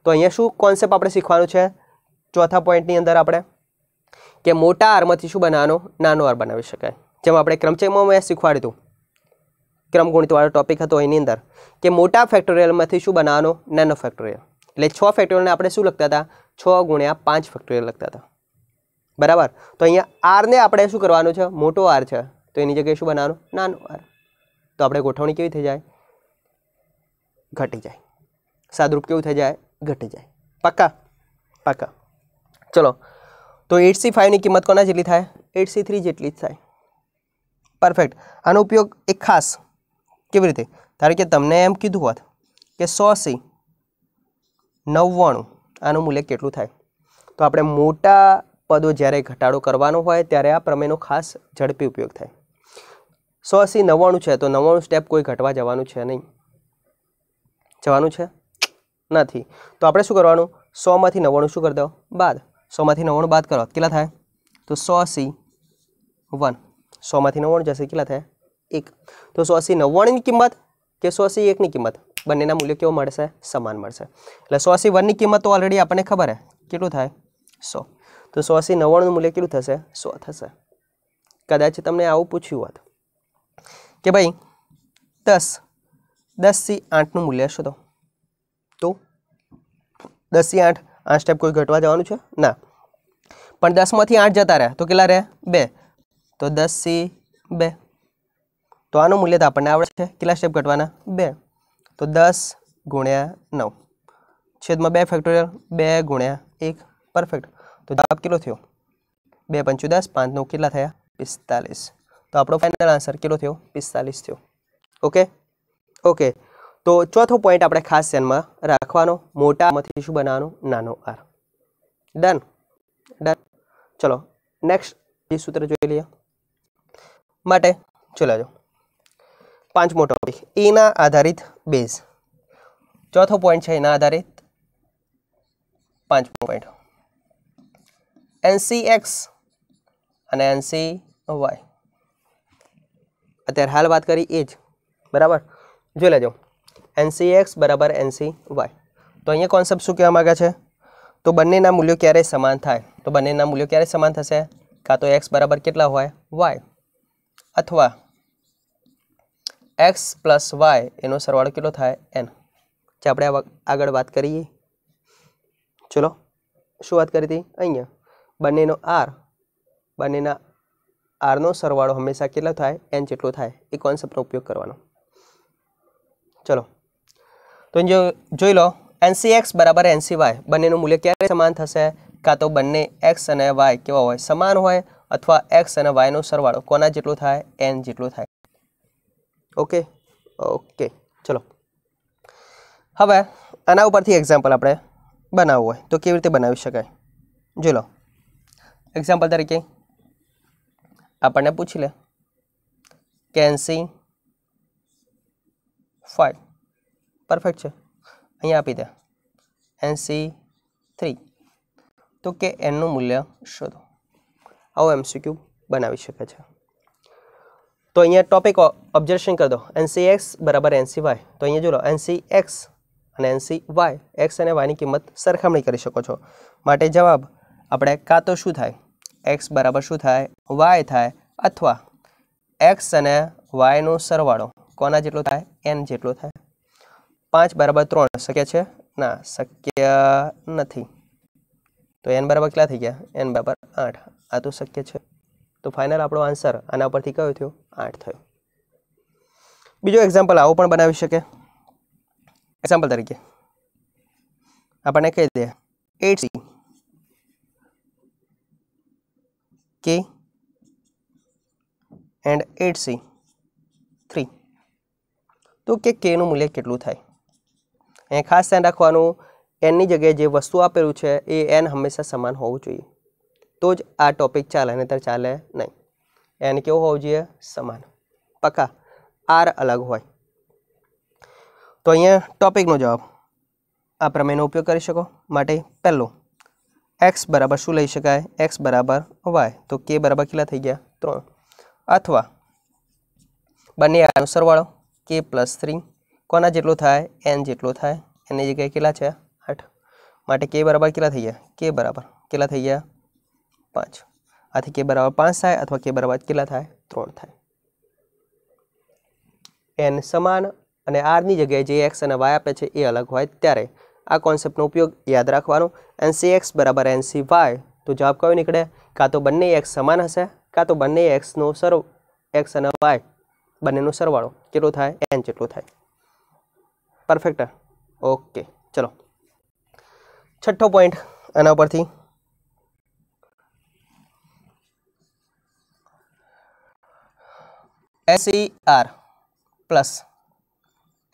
તો અહીંયા શું કોન્સેપ્ટ આપણે શીખવાનું છે ચોથા પોઈન્ટની અંદર આપણે કે મોટા આરમાંથી શું બનાવવાનો નાનો આર બનાવી શકાય જેમ આપણે ક્રમચયમાં મેં શીખવાડ્યું હતું ક્રમગુણિતવાળો ટોપિક હતો એની અંદર કે મોટા ફેક્ટોરિયલમાંથી શું બનાવવાનો નાનો ફેક્ટોરિયલ એટલે છ ફેક્ટોરિયલને આપણે શું લખતા હતા છ ગુણ્યા પાંચ ફેક્ટોરિયલ લખતા હતા બરાબર તો અહીંયા આરને આપણે શું કરવાનું છે મોટો આર છે તો એની જગ્યાએ શું બનાવવાનું નાનો આર તો આપણે ગોઠવણી કેવી થઈ જાય ઘટી જાય સાદરૂપ કેવું થઈ જાય ઘટી જાય પાક્કા પાક્કા ચલો તો એટ સી ફાઇવની કિંમત કોના જેટલી થાય એટ સી થ્રી જેટલી જ થાય પરફેક્ટ આનો ઉપયોગ એક ખાસ કેવી રીતે ધારો કે તમને એમ કીધું હોત કે સો સી નવ્વાણું આનું મૂલ્ય કેટલું થાય તો આપણે મોટા પદો જ્યારે ઘટાડો કરવાનો હોય ત્યારે આ પ્રમેયનો ખાસ ઝડપી ઉપયોગ થાય સો સોસી નવ્વાણું છે તો નવ્વાણું સ્ટેપ કોઈ ઘટવા જવાનું છે નહીં જવાનું છે નથી તો આપણે શું કરવાનું સોમાંથી નવ્વાણું શું કરી દો બાદ સોમાંથી નવ્વાણું બાદ કરો કેટલા થાય તો સો સી વન સોમાંથી નવ્વાણું જશે કેટલા થયા એક તો સો અસી નવ્વાણુંની કિંમત કે સો અસી એકની કિંમત બંનેના મૂલ્ય કેવો મળશે સમાન મળશે એટલે સો અસી વનની કિંમત તો ઓલરેડી આપણને ખબર છે કેટલું થાય સો તો સો અસી નવ્વાણુંનું મૂલ્ય કેટલું થશે સો થશે કદાચ તમને આવું પૂછ્યું હોત કે ભાઈ દસ દસથી આઠનું મૂલ્ય શોધો તો દસથી આઠ આ સ્ટેપ કોઈ ઘટવા જવાનું છે ના પણ દસમાંથી આઠ જતા રહ્યા તો કેટલા રહ્યા બે તો દસ સી બે તો આનું મૂલ્ય તો આપણને આવડે છે કેટલા સ્ટેપ ઘટવાના બે તો દસ ગુણ્યા નવ છેદમાં બે ફેક્ટોરિયલ બે ગુણ્યા એક પરફેક્ટ તો જવાબ કેટલો થયો બે પંચું દસ પાંચ નવ કેટલા થયા પિસ્તાલીસ તો આપણો ફાઇનલ આન્સર કેટલો થયો પિસ્તાલીસ થયો ઓકે ઓકે તો ચોથો પોઈન્ટ આપણે ખાસ ધ્યાનમાં રાખવાનો મોટામાંથી શું બનાવવાનો નાનો આર ડન ડન ચલો નેક્સ્ટ સૂત્ર જોઈ લઈએ માટે ચલો જો પાંચમો ટોપિક એના આધારિત બેઝ ચોથો પોઈન્ટ છે એના આધારિત પાંચમો પોઈન્ટ એનસી એક્સ અને એનસી વાય અત્યારે હાલ વાત કરી એ જ બરાબર જોઈ લેજો એનસી એક્સ બરાબર એનસી વાય તો અહીંયા કોન્સેપ્ટ શું કહેવા માગે છે તો બંનેના મૂલ્યો ક્યારે સમાન થાય તો બંનેના મૂલ્યો ક્યારે સમાન થશે કાં તો એક્સ બરાબર કેટલા હોય વાય અથવા એક્સ પ્લસ વાય એનો સરવાળો કેટલો થાય એન જે આપણે આગળ વાત કરીએ ચલો શું વાત કરી હતી અહીંયા બંનેનો આર બંનેના આરનો સરવાળો હંમેશા કેટલો થાય એન જેટલો થાય એ કોન્સેપ્ટનો ઉપયોગ કરવાનો ચલો તો જો જોઈ લો એનસી એક્સ બરાબર એનસી વાય બંનેનું મૂલ્ય ક્યારે સમાન થશે કાં તો બંને એક્સ અને વાય કેવા હોય સમાન હોય અથવા એક્સ અને વાયનો સરવાળો કોના જેટલો થાય એન જેટલો થાય ઓકે ઓકે ચલો હવે આના ઉપરથી એક્ઝામ્પલ આપણે બનાવવું હોય તો કેવી રીતે બનાવી શકાય જો લો એક્ઝામ્પલ તરીકે આપણને પૂછી લે કેન્સી ફાઈવ પરફેક્ટ છે અહીંયા આપી દે એનસી થ્રી તો કે એનનું મૂલ્ય શોધો આવો એમસીક્યુ બનાવી શકે છે તો અહીંયા ટોપિક ઓબ્ઝર્વેશન કરી દો એનસી એક્સ બરાબર એનસી વાય તો અહીંયા જો લો એનસી એક્સ અને એનસી વાય એક્સ અને વાયની કિંમત સરખામણી કરી શકો છો માટે જવાબ આપણે કાં તો શું થાય એક્સ બરાબર શું થાય વાય થાય અથવા એક્સ અને વાયનો સરવાળો કોના જેટલો થાય એન જેટલો થાય પાંચ બરાબર ત્રણ શક્ય છે ના શક્ય નથી તો એન બરાબર કેટલા થઈ ગયા એન બરાબર આઠ આ તો શક્ય છે તો ફાઇનલ આપણો આન્સર આના પરથી કયો થયો આઠ થયો બીજો એક્ઝામ્પલ આવો પણ બનાવી શકે એક્ઝામ્પલ તરીકે આપણને કહી દે eight C K and eight C three તો કે કેનું મૂલ્ય કેટલું થાય અહીંયા ખાસ ધ્યાન રાખવાનું એનની જગ્યાએ જે વસ્તુ આપેલું છે એ એન હંમેશા સમાન હોવું જોઈએ તો જ આ ટોપિક ચાલે નહીતર ચાલે નહીં nq હો જઈએ સમાન પક્કા r અલગ હોય તો અહીંયા ટોપિક નો જવાબ આ પ્રમેયનો ઉપયોગ કરી શકો માટે પેલા x બરાબર શું લઈ શકાય x બરાબર y તો k બરાબર કેટલા થઈ ગયા 3 અથવા બની આ આન્સર વાળો k + 3 કોના જેટલો થાય n જેટલો થાય n ની જગ્યાએ કેટલા છે 8 માટે k બરાબર કેટલા થઈ ગયા k બરાબર કેટલા થઈ ગયા પાંચ આથી કે બરાબર પાંચ થાય અથવા કે બરાબર કેટલા થાય ત્રણ થાય એન સમાન અને આરની જગ્યાએ જે એક્સ અને વાય આપે છે એ અલગ હોય ત્યારે આ કોન્સેપ્ટનો ઉપયોગ યાદ રાખવાનો એન સી એક્સ બરાબર એન સી વાય તો જવાબ કયો નીકળે કાં તો બંને એક્સ સમાન હશે કાં તો બંને એક્સનો સર્વ એક્સ અને વાય બંનેનો સરવાળો કેટલો થાય એન જેટલો થાય પરફેક્ટ ઓકે ચલો છઠ્ઠો પોઈન્ટ આના ઉપરથી NCR plus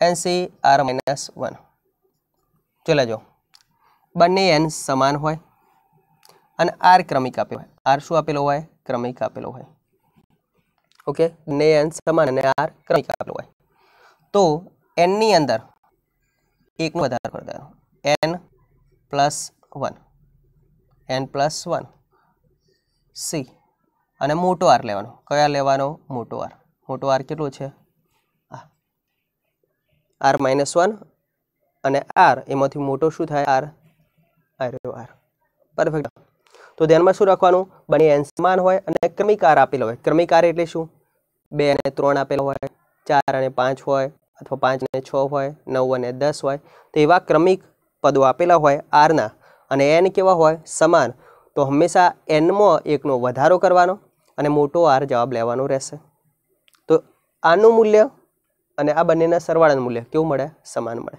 NCR minus one ચલો જો બંને એન સમાન હોય અને આર ક્રમિક આપેલો હોય આર શું આપેલો હોય ક્રમિક આપેલો હોય ઓકે બંને એન સમાન અને આર ક્રમિક આપેલો હોય તો એનની અંદર એકનો વધારો કરી દેવાનો N plus one N plus one C અને મોટો આર લેવાનો કયા લેવાનો મોટો આર મોટો આર કેટલો છે આર માઇનસ વન અને આર એમાંથી મોટો શું થાય આર આર આર પરફેક્ટ તો ધ્યાનમાં શું રાખવાનું બને એન સમાન હોય અને ક્રમિક આર આપેલો હોય ક્રમિક આર એટલે શું બે અને ત્રણ આપેલો હોય ચાર અને પાંચ હોય અથવા પાંચ અને છ હોય નવ અને દસ હોય તો એવા ક્રમિક પદો આપેલા હોય આરના અને એન કેવા હોય સમાન તો હંમેશા એનમાં એકનો વધારો કરવાનો અને મોટો આર જવાબ લેવાનો રહેશે આનું મૂલ્ય અને આ બંનેના સરવાળાનું મૂલ્ય કેવું મળે સમાન મળે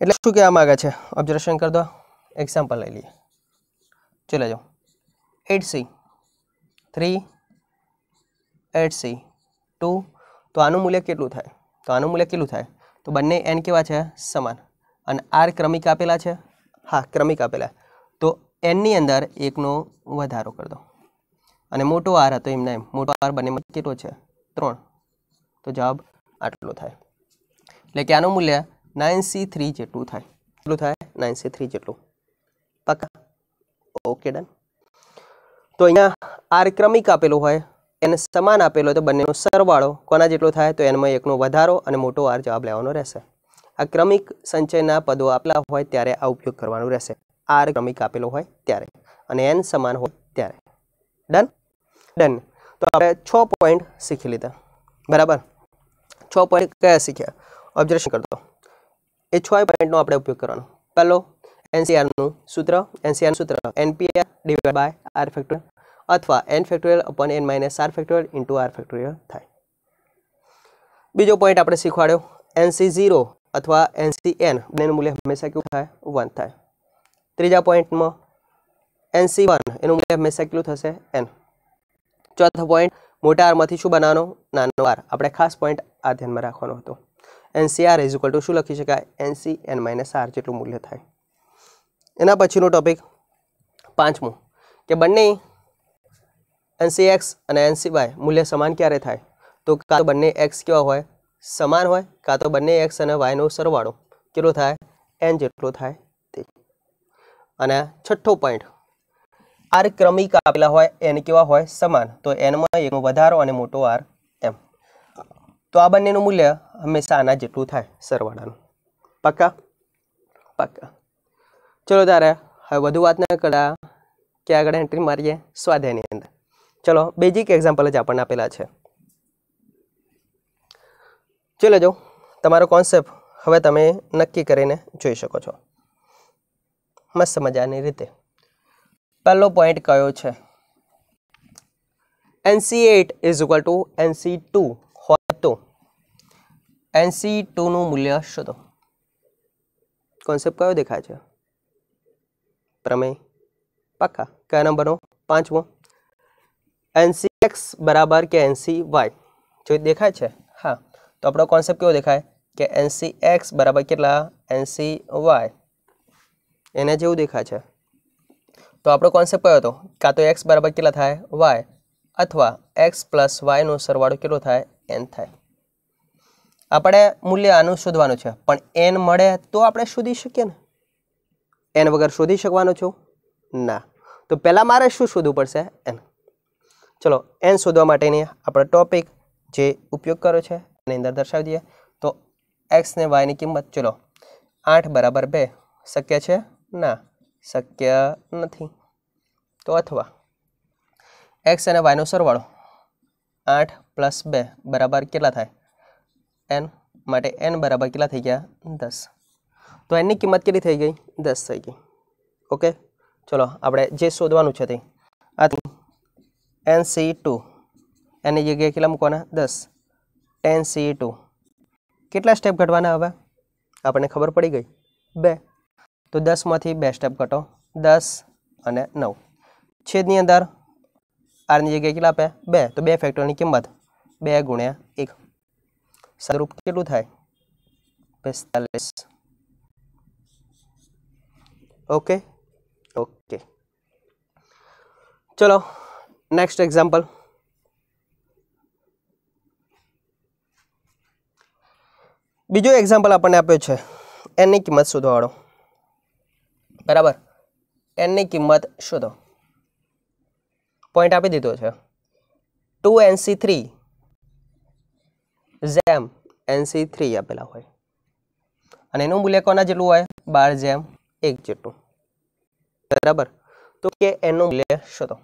એટલે શું કહેવા માગે છે ઓબ્ઝર્વેશન કરી દો એક્ઝામ્પલ લઈ લઈએ ચલો જાઓ eight C three eight C two તો આનું મૂલ્ય કેટલું થાય તો આનું મૂલ્ય કેટલું થાય તો બંને એન કેવા છે સમાન અને આર ક્રમિક આપેલા છે હા ક્રમિક આપેલા તો એનની અંદર એકનો વધારો કરી દો અને મોટો આર હતો એમને એમ મોટો આર બંનેમાં કેટલો છે ત્રણ તો જવાબ આટલો થાય એટલે કે આનું મૂલ્ય નાઇન સી થ્રી જેટલું થાય કેટલું થાય નાઇન સી થ્રી જેટલું પાકા ઓકે ડન તો અહીંયા આર ક્રમિક આપેલું હોય એને સમાન આપેલો તો બંનેનો સરવાળો કોના જેટલો થાય તો એનમાં એકનો વધારો અને મોટો આર જવાબ લેવાનો રહેશે આ ક્રમિક સંચયના પદો આપેલા હોય ત્યારે આ ઉપયોગ કરવાનો રહેશે આર ક્રમિક આપેલો હોય ત્યારે અને એન સમાન હોય ત્યારે ડન ડન તો આપણે છ પોઈન્ટ શીખી લીધા બરાબર છ પોઈન્ટ કયા શીખ્યા ઓબ્ઝર્વેશન કરતો એ છ પોઈન્ટનો આપણે ઉપયોગ કરવાનો પહેલો એનસીઆરનું સૂત્ર એનસીઆરનું સૂત્ર NPR divide by R factorial અથવા N factorial upon N minus R factorial into R factorial થાય બીજો પોઈન્ટ આપણે શીખવાડ્યો એનસી ઝીરો અથવા એનસી એન બંનેનું મૂલ્ય હંમેશા કેવું થાય વન થાય ત્રીજા પોઈન્ટમાં એનસી વન એનું મૂલ્ય હંમેશા કેટલું થશે એન ચોથો પોઈન્ટ મોટા આરમાંથી શું બનાવવાનો નાનો આર આપણે ખાસ પોઈન્ટ આ ધ્યાનમાં રાખવાનો હતો એનસીઆર ઇઝ ઇક્વલ ટુ શું લખી શકાય એનસી એન માઇનસ આર જેટલું મૂલ્ય થાય એના પછીનો ટોપિક પાંચમું કે બંને એનસી એક્સ અને એનસી વાય મૂલ્ય સમાન ક્યારે થાય તો કાં બંને એક્સ કેવા હોય સમાન હોય કાં તો બંને એક્સ અને વાયનો સરવાળો કેટલો થાય એન જેટલો થાય તે અને છઠ્ઠો પોઈન્ટ આર ક્રમિક આપેલા હોય એને કેવા હોય સમાન તો એનમાં એકનો વધારો અને મોટો આર એમ તો આ બંનેનું મૂલ્ય હંમેશા આના જેટલું થાય સરવાળાનું પક્કા પાક્કા ચલો તારે હવે વધુ વાત ન કરા કે આગળ એન્ટ્રી મારીએ સ્વાધ્યાયની અંદર ચલો બેઝિક એક્ઝામ્પલ જ આપણને આપેલા છે ચલો જો તમારો કોન્સેપ્ટ હવે તમે નક્કી કરીને જોઈ શકો છો મસ્ત મજાની રીતે पहलो पॉइंट कयो छे NC8 = NC2 हो तो NC2 નું મૂલ્ય શું તો કોન્સેપ્ટ કયો દેખાય છે પ્રમેય પાક્કા કયા નંબરનો 5મો NCx = કે NCy જોઈએ દેખાય છે હા તો આપણો કોન્સેપ્ટ કેવો દેખાય કે NCx बराबर કેટલા NCy એને જેવું દેખાય છે તો આપણો કોન્સેપ્ટ કયો હતો કાં તો એક્સ બરાબર કેટલા થાય વાય અથવા એક્સ પ્લસ વાયનો સરવાળો કેટલો થાય એન થાય આપણે મૂલ્ય આનું શોધવાનું છે પણ એન મળે તો આપણે શોધી શકીએ ને એન વગર શોધી શકવાનું છું ના તો પહેલાં મારે શું શોધવું પડશે એન ચલો એન શોધવા માટેની આપણે ટોપિક જે ઉપયોગ કર્યો છે એની અંદર દર્શાવી દઈએ તો એક્સ ને વાયની કિંમત ચલો આઠ બરાબર બે શક્ય છે ના શક્ય નથી તો અથવા એક્સ અને વાયનો સરવાળો આઠ પ્લસ બે બરાબર કેટલા થાય એન માટે એન બરાબર કેટલા થઈ ગયા દસ તો એનની કિંમત કેટલી થઈ ગઈ દસ થઈ ગઈ ઓકે ચલો આપણે જે શોધવાનું છે તે આથી એન સી ટુ એની જગ્યાએ કેટલા મૂકવાના દસ ટેન સી ટુ કેટલા સ્ટેપ ઘટવાના હવે આપણને ખબર પડી ગઈ બે તો દસમાંથી બે સ્ટેપ ઘટો દસ અને નવ છેદની અંદર આરની જગ્યાએ કેટલા આપ્યા બે તો બે ફેક્ટરની કિંમત બે ગુણ્યા એક સાદરૂપ કેટલું થાય પિસ્તાલીસ ઓકે ઓકે ચલો નેક્સ્ટ એક્ઝામ્પલ બીજો એક્ઝામ્પલ આપણને આપ્યો છે એનની કિંમત શોધવાળો બરાબર એનની કિંમત શોધો પોઈન્ટ આપી દીધો છે ટુ એનસી થ્રી જેમ એનસી થ્રી આપેલા હોય અને એનું મૂલ્ય કોના જેટલું હોય બાર જેમ એક જેટલું બરાબર તો કે એનું મૂલ્ય શોધો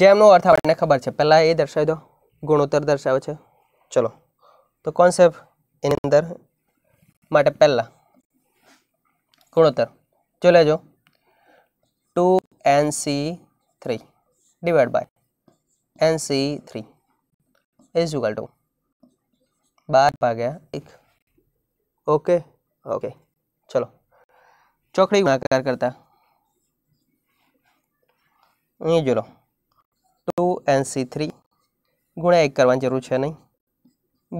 જેમનો અર્થ આપણને ખબર છે પહેલાં એ દર્શાવી દો ગુણોત્તર દર્શાવે છે ચલો તો કોન્સેપ્ટ એની અંદર માટે પહેલાં ગુણોત્તર જો લેજો two N C three divide by N C three is equal to बार पा गया एक ओके ओके चलो चौकड़ी गुणाकार करता है जो लो टू एन सी थ्री ગુણ્યા एक करवा जरूर है नहीं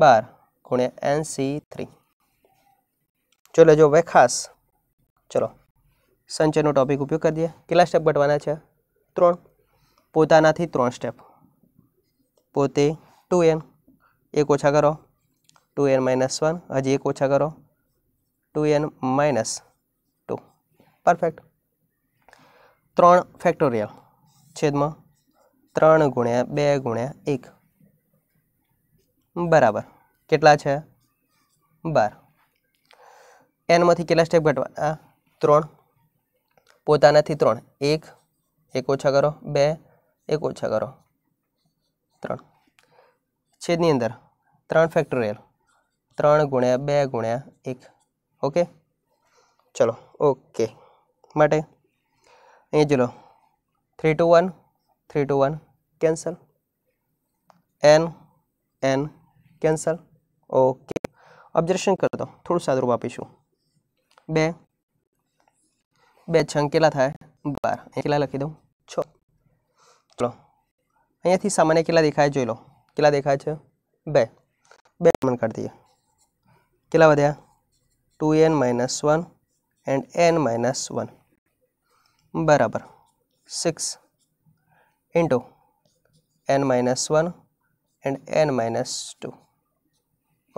बार ગુણ્યા एन सी थ्री चलो जो वे खास चलो સંચયનો ટોપિક ઉપયોગ કરી દઈએ કેટલા સ્ટેપ ઘટવાના છે ત્રણ પોતાનાથી ત્રણ સ્ટેપ પોતે ટુ એન એક ઓછા કરો ટુ એન માઇનસ વન હજી એક ઓછા કરો two N minus two perfect ત્રણ ફેક્ટોરિયલ છેદમાં ત્રણ ગુણ્યા બે ગુણ્યા એક બરાબર કેટલા છે બાર એનમાંથી કેટલા સ્ટેપ ઘટવાના ત્રણ પોતાનાથી ત્રણ એક એક ઓછા કરો બે એક ઓછા કરો ત્રણ છેદની અંદર ત્રણ ફેક્ટોરિયલ ત્રણ ગુણ્યા બે ગુણ્યા એક ઓકે ચલો ઓકે માટે અહીં જો લો three two one three two one cancel N N cancel okay observation કરી દો થોડું સાદું આપીશું બે बे छकेला था बार के लखी दू छो अँ थी सामने के देखाए जो लो के देखाए बे बे कॉमन कर दिए के two N minus one and N minus one बराबर six into N minus one and N minus two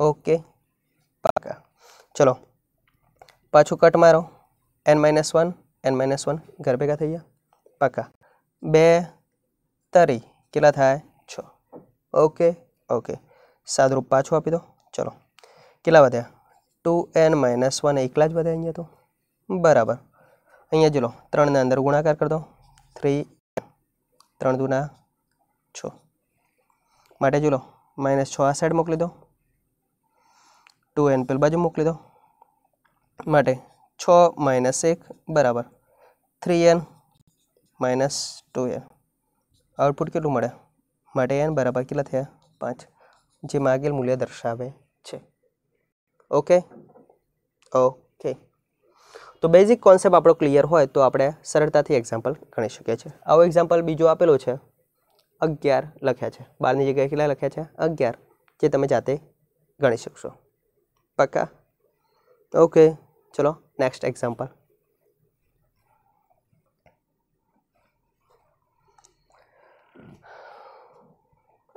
okay पाका चलो पाछ कट मारो N minus one N minus one घर भेगा थे पक्का बे तरी के छ छके ओके सात रूप पाछ आप दो चलो के टू एन माइनस वन एक अँ तो बराबर अँ जो त्रन ने अंदर गुणाकार कर दो थ्री तर दूना छे जो लो माइनस छ आ साइड मोकली दो टू एन पेल बाजू मोकली दो છ માઇનસ એક બરાબર three N minus two N output કેટલું મળે માટે એન બરાબર કેટલા થયા પાંચ જે માગેલ મૂલ્ય દર્શાવે છે ઓકે ઓકે તો બેઝિક કોન્સેપ્ટ આપણો ક્લિયર હોય તો આપણે સરળતાથી એક્ઝામ્પલ ગણી શકીએ છીએ આવો એક્ઝામ્પલ બીજો આપેલો છે અગિયાર લખ્યા છે બારની જગ્યાએ કેટલા લખ્યા છે અગિયાર જે તમે જાતે ગણી શકશો પક્કા ઓકે चलो नेक्स्ट एग्जाम्पल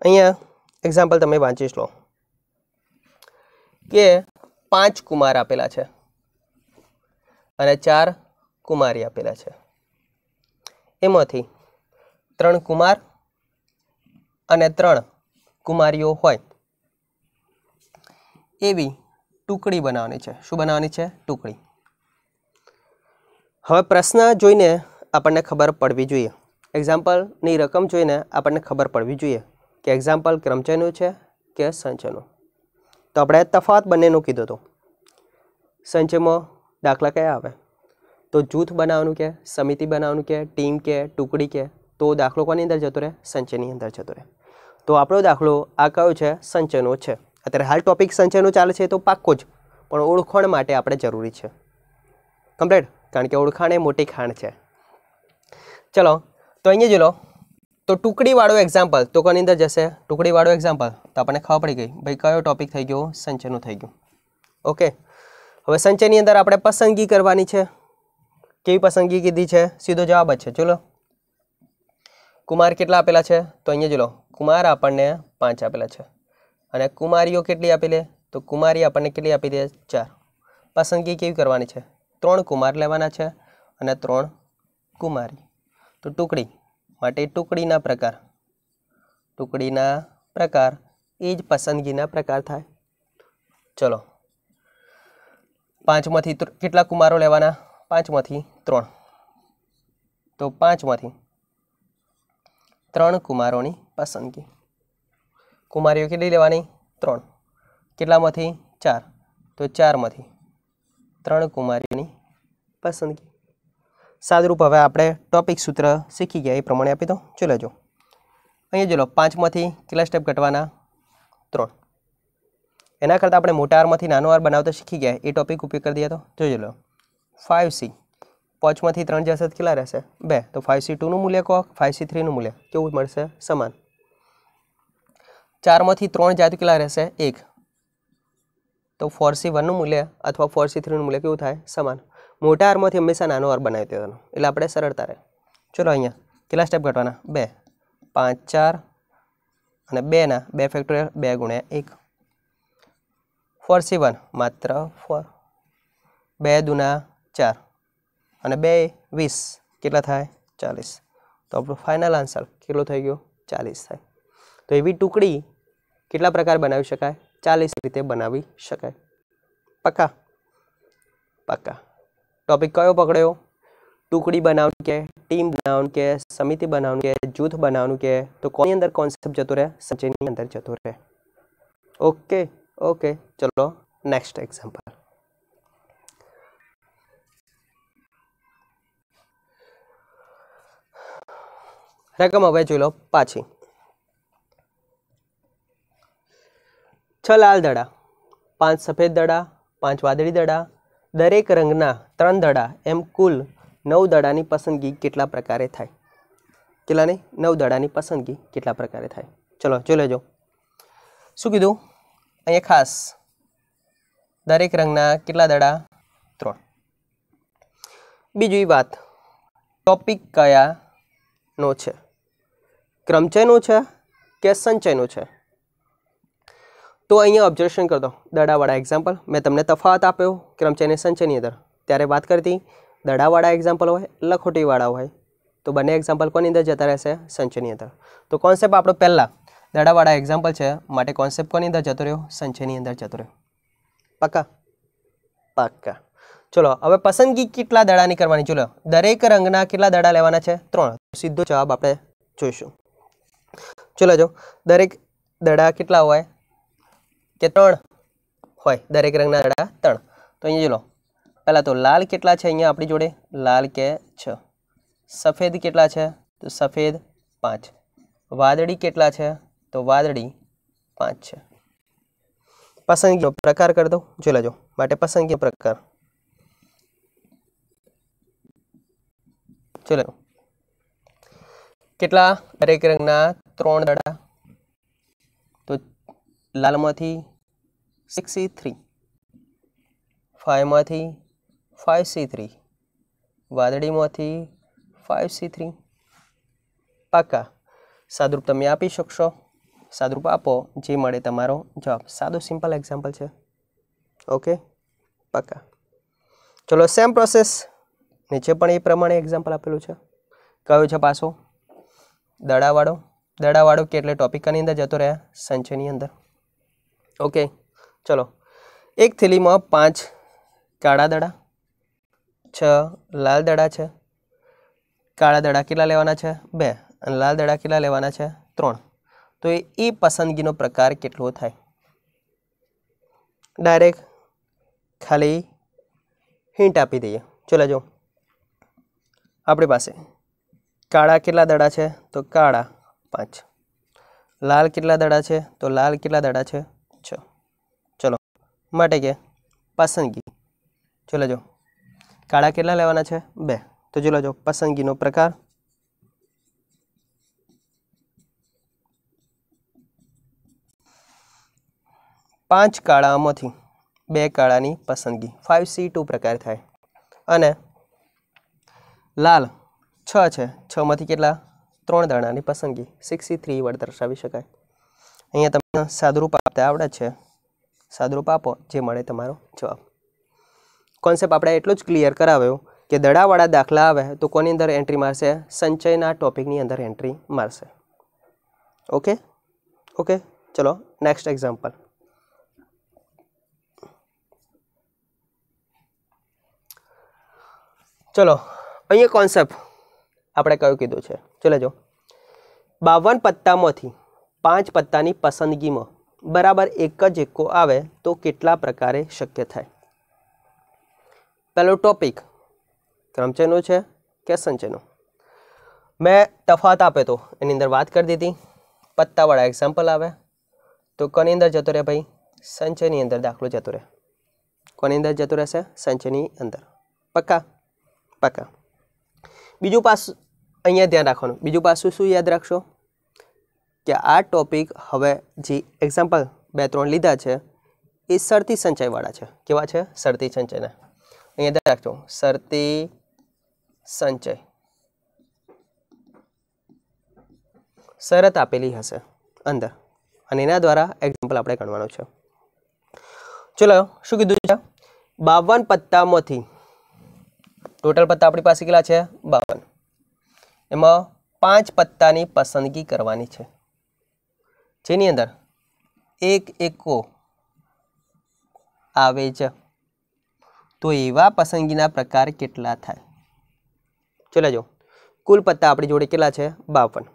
અહીંયા એક્ઝામ્પલ તમે વાંચી લો કે પાંચ કુમાર આપેલા છે અને ચાર કુમારી આપેલા છે એમાંથી ત્રણ કુમાર અને ત્રણ કુમારીઓ હોય એવી ટુકડી બનાવવાની છે શું બનાવવાની છે ટુકડી હવે પ્રશ્ન જોઈને આપણને ખબર પડવી જોઈએ એક્ઝામ્પલની રકમ જોઈને આપણને ખબર પડવી જોઈએ કે એક્ઝામ્પલ ક્રમચયનું છે કે સંચયનું તો આપણે તફાત બંનેનું કીધું હતું સંચયમાં દાખલા કયા આવે તો જૂથ બનાવવાનું કે સમિતિ બનાવવાનું કે ટીમ કે ટુકડી કે તો દાખલો કોની અંદર જતો રહે સંચયની અંદર જતો રહે તો આપણો દાખલો આ કયો છે સંચયનો છે અત્યારે હાલ ટોપિક સંચયનું ચાલે છે તો પાક્કો જ પણ ઓળખાણ માટે આપણે જરૂરી છે કમ્પ્લેટ કારણ કે ઓળખાણ એ મોટી ખાણ છે ચલો તો અહીંયા જોઈ લો તો ટુકડીવાળું એક્ઝામ્પલ તો કોની અંદર જશે ટુકડીવાળું એક્ઝામ્પલ તો આપણને ખબર પડી ગઈ ભાઈ કયો ટોપિક થઈ ગયો સંચયનું થઈ ગયું ઓકે હવે સંચયની અંદર આપણે પસંદગી કરવાની છે કેવી પસંદગી કીધી છે સીધો જવાબ જ છે ચલો કુમાર કેટલા આપેલા છે તો અહીંયા જોઈ લો કુમાર આપણને પાંચ આપેલા છે અને કુમારીઓ કેટલી આપી દે તો કુમારી આપણને કેટલી આપી દે ચાર પસંદગી કેવી કરવાની છે ત્રણ કુમાર લેવાના છે અને ત્રણ કુમારી તો ટુકડી માટે ટુકડીના પ્રકાર ટુકડીના પ્રકાર એ જ પસંદગીના પ્રકાર થાય ચલો પાંચમાંથી કેટલા કુમારો લેવાના પાંચમાંથી ત્રણ તો પાંચમાંથી ત્રણ કુમારોની પસંદગી કુમારીઓ કેટલી લેવાની ત્રણ કેટલામાંથી ચાર તો ચારમાંથી ત્રણ કુમારીઓની પસંદગી સાદરૂપ હવે આપણે ટોપિક સૂત્ર શીખી ગયા એ પ્રમાણે આપી દો ચલો જો અહીંયા જો લો પાંચમાંથી કેટલા સ્ટેપ ઘટવાના ત્રણ એના કરતાં આપણે મોટા આરમાંથી નાનો આર બનાવતા શીખી ગયા એ ટોપિક ઉપયોગ કરી દઈએ તો જોઈ લો ફાઇવ સી પાંચમાંથી ત્રણ જશે કેટલા રહેશે બે તો ફાઇવ સી ટુનું મૂલ્ય કહો ફાઇવ સી થ્રીનું મૂલ્ય કેવું મળશે સમાન ચારમાંથી ત્રણ જાત કેટલા રહેશે એક તો ફોર સી વનનું મૂલ્ય અથવા ફોર સી થ્રીનું મૂલ્ય કેવું થાય સમાન મોટા આરમાંથી હંમેશા નાનો આર બનાવી દેવાનો એટલે આપણે સરળતા રહે ચલો અહીંયા કેટલા સ્ટેપ ઘટવાના બે પાંચ ચાર અને બેના બે ફેક્ટરી બે ગુણ્યા એક ફોર સી વન માત્ર ફોર બે દુના ચાર અને બે વીસ કેટલા થાય ચાલીસ તો આપણું ફાઇનલ આન્સર કેટલો થઈ ગયો ચાલીસ થાય तो ये टुकड़ी के प्रकार बना शक चालीस रीते बना शक पक्का पक्का टॉपिक क्यों पकड़ो टुकड़ी बना के टीम बना के समिति बना के जूथ बना के तो कोई अंदर कॉन्सेप्ट जत रहे सचिन अंदर जतो रहे ओके ओके चलो नेक्स्ट एग्जांपल रकम हमें जो लो पाची છ લાલ દડા પાંચ સફેદ દડા પાંચ વાદળી દડા દરેક રંગના ત્રણ દડા એમ કુલ નવ દડાની પસંદગી કેટલા પ્રકારે થાય કેટલા નહીં નવ દડાની પસંદગી કેટલા પ્રકારે થાય ચલો જોઈ લેજો શું કીધું અહીંયા ખાસ દરેક રંગના કેટલા દડા ત્રણ બીજી વાત ટોપિક કયાનો છે ક્રમચયનું છે કે સંચયનું છે તો અહીંયા ઓબ્ઝર્વેશન કરતો ડડાવાડા એક્ઝામ્પલ મે તમને તફાવત આપ્યો ક્રમચેની સંચની અંદર ત્યારે વાત કરતી ડડાવાડા એક્ઝામ્પલ હોય લખોટીવાડા હોય તો બને એક્ઝામ્પલ કોની અંદર જતો રહેશે સંચની અંદર તો કોન્સેપ્ટ આપણો પહેલા ડડાવાડા એક્ઝામ્પલ છે માટે કોન્સેપ્ટ કોની અંદર જતો રહ્યો સંચની અંદર જતો રહ્યો પક્કા પક્કા ચલો હવે પસંદગી કેટલા ડડાની કરવાની ચલો દરેક રંગના કેટલા ડડા લેવાના છે ત્રણ સીધો જવાબ આપણે જોઈશું ચલાજો દરેક ડડા કેટલા હોય 3 હોય દરેક રંગના 3 તો અહી જ લો પહેલા તો લાલ કેટલા છે અહીયા આપણી જોડે લાલ કે 6 સફેદ કેટલા છે તો સફેદ 5 વાદળી કેટલા છે તો વાદળી 5 6 પસંદગીનો પ્રકાર કર દો ચલો જો બાટે પસંદગીના પ્રકાર ચલો કેટલા દરેક રંગના 3 ડા લાલમાંથી સિક્સ સી થ્રી ફાઇવમાંથી ફાઇવ સી થ્રી વાદળીમાંથી ફાઇવ સી થ્રી પાકા સાદરૂપ તમે આપી શકશો સાદરૂપ આપો જે મળે તમારો જવાબ સાદું સિમ્પલ એક્ઝામ્પલ છે ઓકે પાકા ચલો સેમ પ્રોસેસ નીચે પણ એ પ્રમાણે એક્ઝામ્પલ આપેલું છે કયો છે પાસો દડાવાળો દડાવાળો કે એટલે ટોપિકની અંદર જતો રહ્યા સંચયની અંદર ओके चलो एक थैली માં 5 કાળા ડડા 6 લાલ ડડા છે કાળા ડડા કેટલા લેવાના છે 2 અને લાલ ડડા કેટલા લેવાના છે 3 તો એ ઈ પસંદગીનો પ્રકાર કેટલો થાય ડાયરેક્ટ ખાલી ヒント આપી દઈએ ચલાજો આપડે પાસે કાળા કેટલા ડડા છે તો કાળા 5 લાલ કેટલા ડડા છે તો લાલ કેટલા ડડા છે માટે કે પસંદગી ચલો જો કાળા કેટલા લેવાના છે બે તો જો જો પસંદગીનો પ્રકાર પાંચ કાળામાંથી બે કાળાની પસંદગી ફાઇવ સી ટુ પ્રકાર થાય અને લાલ છ છે છમાંથી કેટલા ત્રણ દાણાની પસંદગી સિક્સટી થ્રી વડ દર્શાવી શકાય અહીંયા તમને સાદુરૂપ આપતા આવડે છે સાદરૂપ આપો જે મળે તમારો જવાબ કોન્સેપ્ટ આપણે એટલો જ ક્લિયર કરાવ્યો કે દડાવાળા દાખલા આવે તો કોની અંદર એન્ટ્રી મારશે સંચયના ટોપિકની અંદર એન્ટ્રી મારશે ઓકે ઓકે ચલો નેક્સ્ટ એક્ઝામ્પલ ચલો અહીંયા કોન્સેપ્ટ આપણે કયું કીધું છે ચલો જો બાવન પત્તામાંથી પાંચ પત્તાની પસંદગીમાં બરાબર એક જ એકો આવે તો કેટલા પ્રકારે શક્ય થાય પહેલો ટોપિક ક્રમચયનો છે કે સંચયનો મેં તફાત આપે તો એની અંદર વાત કરી દીધી પત્તાવાળા એક્ઝામ્પલ આવે તો કોની અંદર જતો રહે ભાઈ સંચયની અંદર દાખલો જતો રહે કોની અંદર જતો રહેશે સંચયની અંદર પક્કા પક્કા બીજું પાસું અહીંયા ધ્યાન રાખવાનું બીજું પાસું શું યાદ રાખશો કે આ ટોપિક હવે જે એક્ઝામ્પલ બે ત્રણ લીધા છે એ શરતી સંચયવાળા છે કેવા છે શરતી સંચયના અહીંયા ધ્યાન રાખજો શરતી સંચય શરત આપેલી હશે અંદર અને એના દ્વારા એક્ઝામ્પલ આપણે ગણવાનું છે ચલો શું કીધું છે બાવન પત્તામાંથી ટોટલ પત્તા આપણી પાસે કેટલા છે બાવન એમાં પાંચ પત્તાની પસંદગી કરવાની છે જેની અંદર એક એકો આવે છે તો એવા પસંદગીના પ્રકાર કેટલા થાય ચલો જો કુલ પત્તા આપણી જોડે કેટલા છે બાવન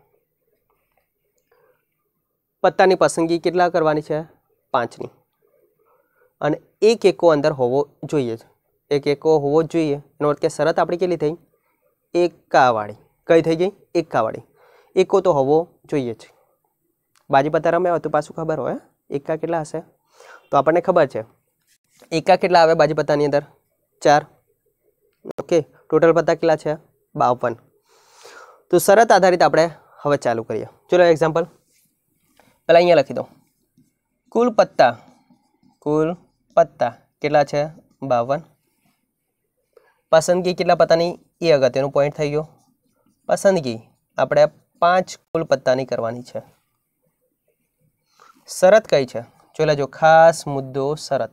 પત્તાની પસંદગી કેટલા કરવાની છે પાંચની અને એક એકો અંદર હોવો જોઈએ એક એકો હોવો જ જોઈએ એનો અર્થ કે શરત આપણી કેટલી થઈ એકાવાળી કઈ થઈ ગઈ એકાવાળી એકો તો હોવો જોઈએ જ બાજીપત્તા રમ્યા હોય તો પાછું ખબર હોય એકા કેટલા હશે તો આપણને ખબર છે એકા કેટલા આવે બાજીપત્તાની અંદર ચાર ઓકે ટોટલ પત્તા કેટલા છે બાવન તો શરત આધારિત આપણે હવે ચાલુ કરીએ ચલો એક્ઝામ્પલ પહેલાં અહીંયા લખી દો કુલ પત્તા કુલ પત્તા કેટલા છે બાવન પસંદગી કેટલા પત્તાની એ અગત્યનું પોઈન્ટ થઈ ગયો પસંદગી આપણે પાંચ કુલ પત્તાની કરવાની છે શરત કઈ છે જો ખાસ મુદ્દો શરત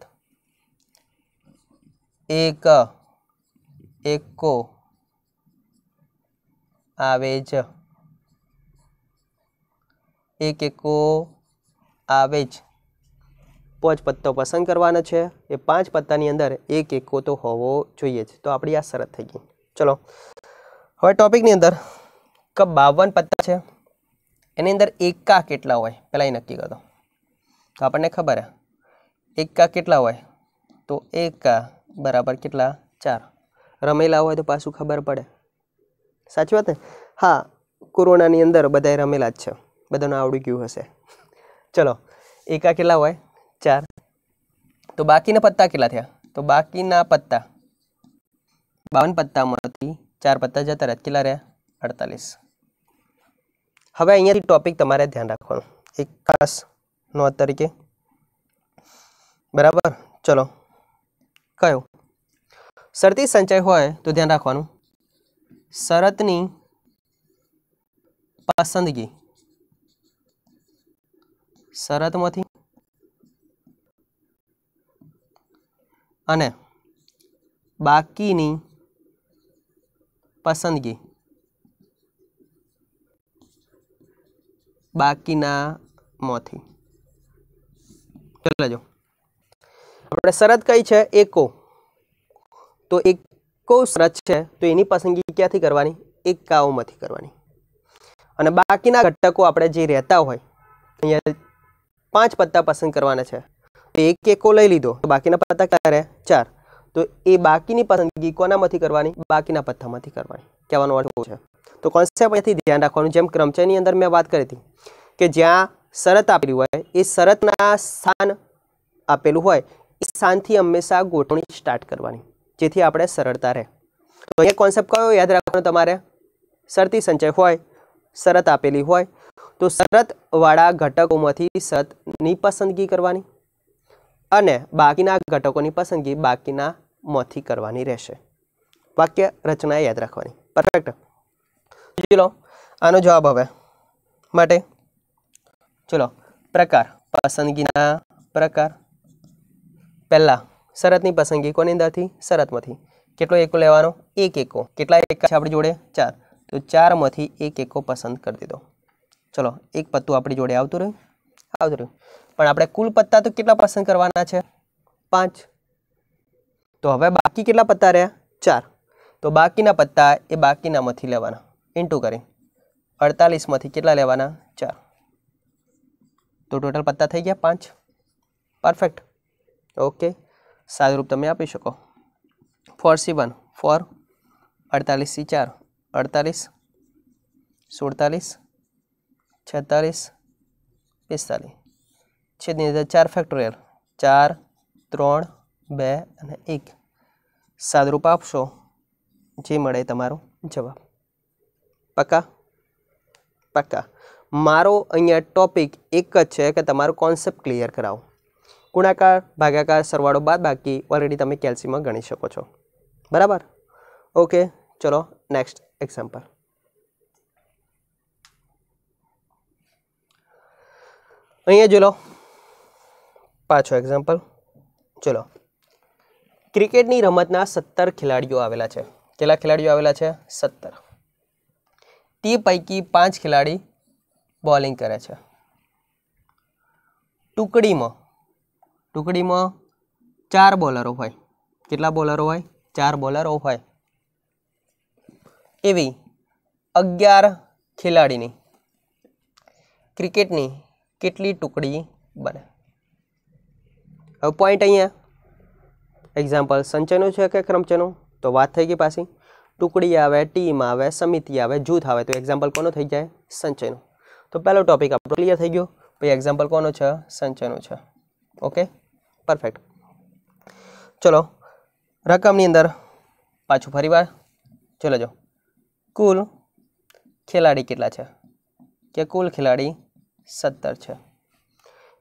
એક એકો આવે જ એક એકો આવે જ પાંચ પત્તો પસંદ કરવાનો છે એ પાંચ પત્તાની અંદર એક એકો તો હોવો જોઈએ જ તો આપણી આ શરત થઈ ગઈ ચલો હવે ટોપિકની અંદર કપ બાવન પત્તા છે એની અંદર એકા કેટલા હોય પહેલાં એ નક્કી કરો આપણને ખબર એક કા કેટલા હોય તો એક કા બરાબર કેટલા 4 રમેલા હોય તો પાછું ખબર પડે સાચું હતું હા કોરોના ની અંદર બધા રમેલા જ છે બધાને આવડ્યું કેવું હશે ચલો એક કા કેટલા હોય 4 તો બાકીના પત્તા કેટલા થયા તો બાકીના પત્તા 52 પત્તામાંથી 4 પત્તા જતા રહ્યા કેટલા રહ્યા 48 હવે અહીંયાથી ટોપિક તમારે ધ્યાન રાખવાનું એક કા નોંધ તરીકે બરાબર ચલો કયો શરતી સંચય હોય તો ધ્યાન રાખવાનું શરતની પસંદગી શરતમાંથી અને બાકીની પસંદગી બાકીનામાંથી ચલા આપણે શરત કઈ છે એકો તો એકો શરત છે તો એની પસંદગી ક્યાંથી કરવાની એકાઓમાંથી કરવાની અને બાકીના ઘટકો આપણે જે રહેતા હોય અહીંયા પાંચ પત્તા પસંદ કરવાના છે તો એક એકો લઈ લીધો તો બાકીના પત્તા ક્યારે ચાર તો એ બાકીની પસંદગી કોનામાંથી કરવાની બાકીના પત્તામાંથી કરવાની કહેવાનો અર્થ છે તો કોન્સેપ્ટ અહીંથી ધ્યાન રાખવાનું જેમ ક્રમચયની અંદર મેં વાત કરી હતી કે જ્યાં શરત આપેલી હોય એ શરતના સ્થાન આપેલું હોય એ સ્થાનથી હંમેશા ગોઠવણી સ્ટાર્ટ કરવાની જેથી આપણે સરળતા રહે તો અહીંયા કોન્સેપ્ટ કયો યાદ રાખવાનો તમારે શરતી સંચય હોય શરત આપેલી હોય તો શરતવાળા ઘટકોમાંથી શરતની પસંદગી કરવાની અને બાકીના ઘટકોની પસંદગી બાકીના મોથી કરવાની રહેશે વાક્ય રચના યાદ રાખવાની પરફેક્ટ લો આનો જવાબ હવે માટે ચલો પ્રકાર પસંદગીના પ્રકાર પહેલાં શરતની પસંદગી કોની અંદરથી શરતમાંથી કેટલો એકો લેવાનો એક એકો કેટલા એકા છે આપણી જોડે ચાર તો ચારમાંથી એક એકો પસંદ કરી દીધો ચલો એક પત્તું આપણી જોડે આવતું રહ્યું આવતું રહ્યું પણ આપણે કુલ પત્તા તો કેટલા પસંદ કરવાના છે પાંચ તો હવે બાકી કેટલા પત્તા રહ્યા ચાર તો બાકીના પત્તા એ બાકીનામાંથી લેવાના ઇન્ટુ કરી અડતાલીસમાંથી કેટલા લેવાના ચાર તો ટોટલ પત્તા થઈ ગયા પાંચ પરફેક્ટ ઓકે સાદુરૂપ તમે આપી શકો ફોર સી વન ફોર અડતાલીસ સી ચાર અડતાલીસ સુડતાલીસ છેતાલીસ પિસ્તાલીસ છેદની અંદર ચાર ફેક્ટોરિયલ ચાર ત્રણ બે અને એક સાદરૂપ આપશો જે મળે તમારો જવાબ પક્કા પક્કા મારો અહીંયા ટોપિક એક જ છે કે તમારો કોન્સેપ્ટ ક્લિયર કરાવો ગુણાકાર ભાગાકાર સરવાળો બાદ બાકી ઓલરેડી તમે કેલ્સીમાં ગણી શકો છો બરાબર ઓકે ચલો નેક્સ્ટ એક્ઝામ્પલ અહીંયા જોઈ લો પાછો એક્ઝામ્પલ ચલો ક્રિકેટની રમતના સત્તર ખેલાડીઓ આવેલા છે કેટલા ખેલાડીઓ આવેલા છે સત્તર તે પૈકી પાંચ ખેલાડી બોલિંગ કરે છે ટુકડીમાં ટુકડીમાં ચાર બોલરો હોય કેટલા બોલરો હોય ચાર બોલરો હોય એવી અગિયાર ખેલાડીની ક્રિકેટની કેટલી ટુકડી બને હવે પોઈન્ટ અહીંયા એક્ઝામ્પલ સંચયનું છે કે ક્રમચયનું તો વાત થઈ ગઈ પાછી ટુકડી આવે ટીમ આવે સમિતિ આવે જૂથ આવે તો એક્ઝામ્પલ કોનો થઈ જાય સંચયનું તો પહેલો ટોપિક આપણો ક્લિયર થઈ ગયો પછી એક્ઝામ્પલ કોનો છે સંચયનો છે ઓકે પરફેક્ટ ચલો રકમની અંદર પાછું ફરીવાર ચલો જો કુલ ખેલાડી કેટલા છે કે કુલ ખેલાડી સત્તર છે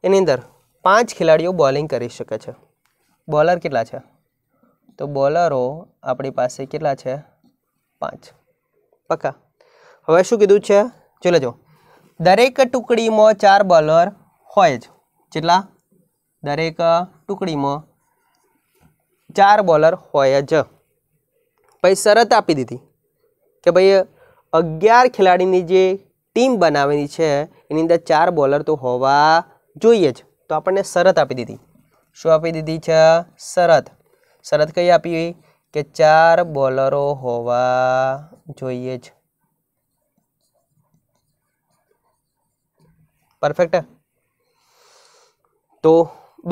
એની અંદર પાંચ ખેલાડીઓ બોલિંગ કરી શકે છે બોલર કેટલા છે તો બોલરો આપણી પાસે કેટલા છે પાંચ પક્કા હવે શું કીધું છે ચલો જો દરેક ટુકડીમાં ચાર બોલર હોય જ જેટલા દરેક ટુકડીમાં ચાર બોલર હોય જ પછી શરત આપી દીધી કે ભાઈ અગિયાર ખેલાડીની જે ટીમ બનાવેલી છે એની અંદર ચાર બોલર તો હોવા જોઈએ જ તો આપણને શરત આપી દીધી શું આપી દીધી છે શરત શરત કઈ આપી કે ચાર બોલરો હોવા જોઈએ જ પરફેક્ટ તો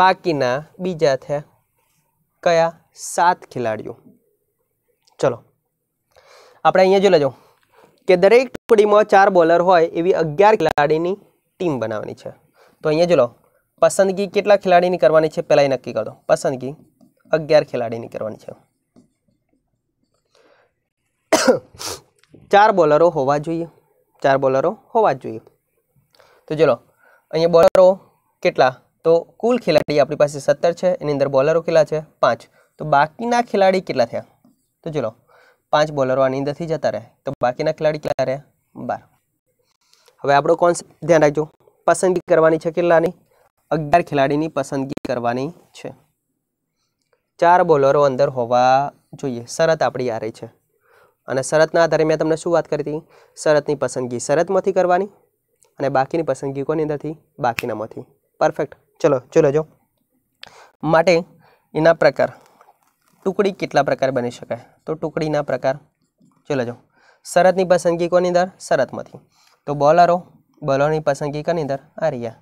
બાકીના બીજા થયા કયા સાત ખેલાડીઓ ચલો આપણે અહીંયા જોઈ લેજો કે દરેક ટુકડીમાં ચાર બોલર હોય એવી અગિયાર ખેલાડીની ટીમ બનાવવાની છે તો અહીંયા જો લો પસંદગી કેટલા ખેલાડીની કરવાની છે પહેલાં નક્કી કરો પસંદગી અગિયાર ખેલાડીની કરવાની છે ચાર બોલરો હોવા જોઈએ ચાર બોલરો હોવા જોઈએ તો ચલો અહીંયા બોલરો કેટલા તો કુલ ખેલાડી આપણી પાસે સત્તર છે એની અંદર બોલરો કેટલા છે પાંચ તો બાકીના ખેલાડી કેટલા થયા તો ચલો પાંચ બોલરો આની અંદરથી જતા રહે તો બાકીના ખેલાડી કેટલા રહ્યા બાર હવે આપણો કોણ ધ્યાન રાખજો પસંદગી કરવાની છે કેટલાની અગિયાર ખેલાડીની પસંદગી કરવાની છે ચાર બોલરો અંદર હોવા જોઈએ શરત આપણી આ રહી છે અને શરતના આધારે મેં તમને શું વાત કરી હતી શરતની પસંદગી શરતમાંથી કરવાની અને બાકીની પસંદગી કોની અંદરથી બાકીનામાંથી પરફેક્ટ ચલો ચલો જો માટે એના પ્રકાર ટુકડી કેટલા પ્રકાર બની શકાય તો ટુકડીના પ્રકાર ચલો જો શરતની પસંદગી કોની અંદર શરતમાંથી તો બોલરો બોલરની પસંદગી કોની અંદર આ રહ્યા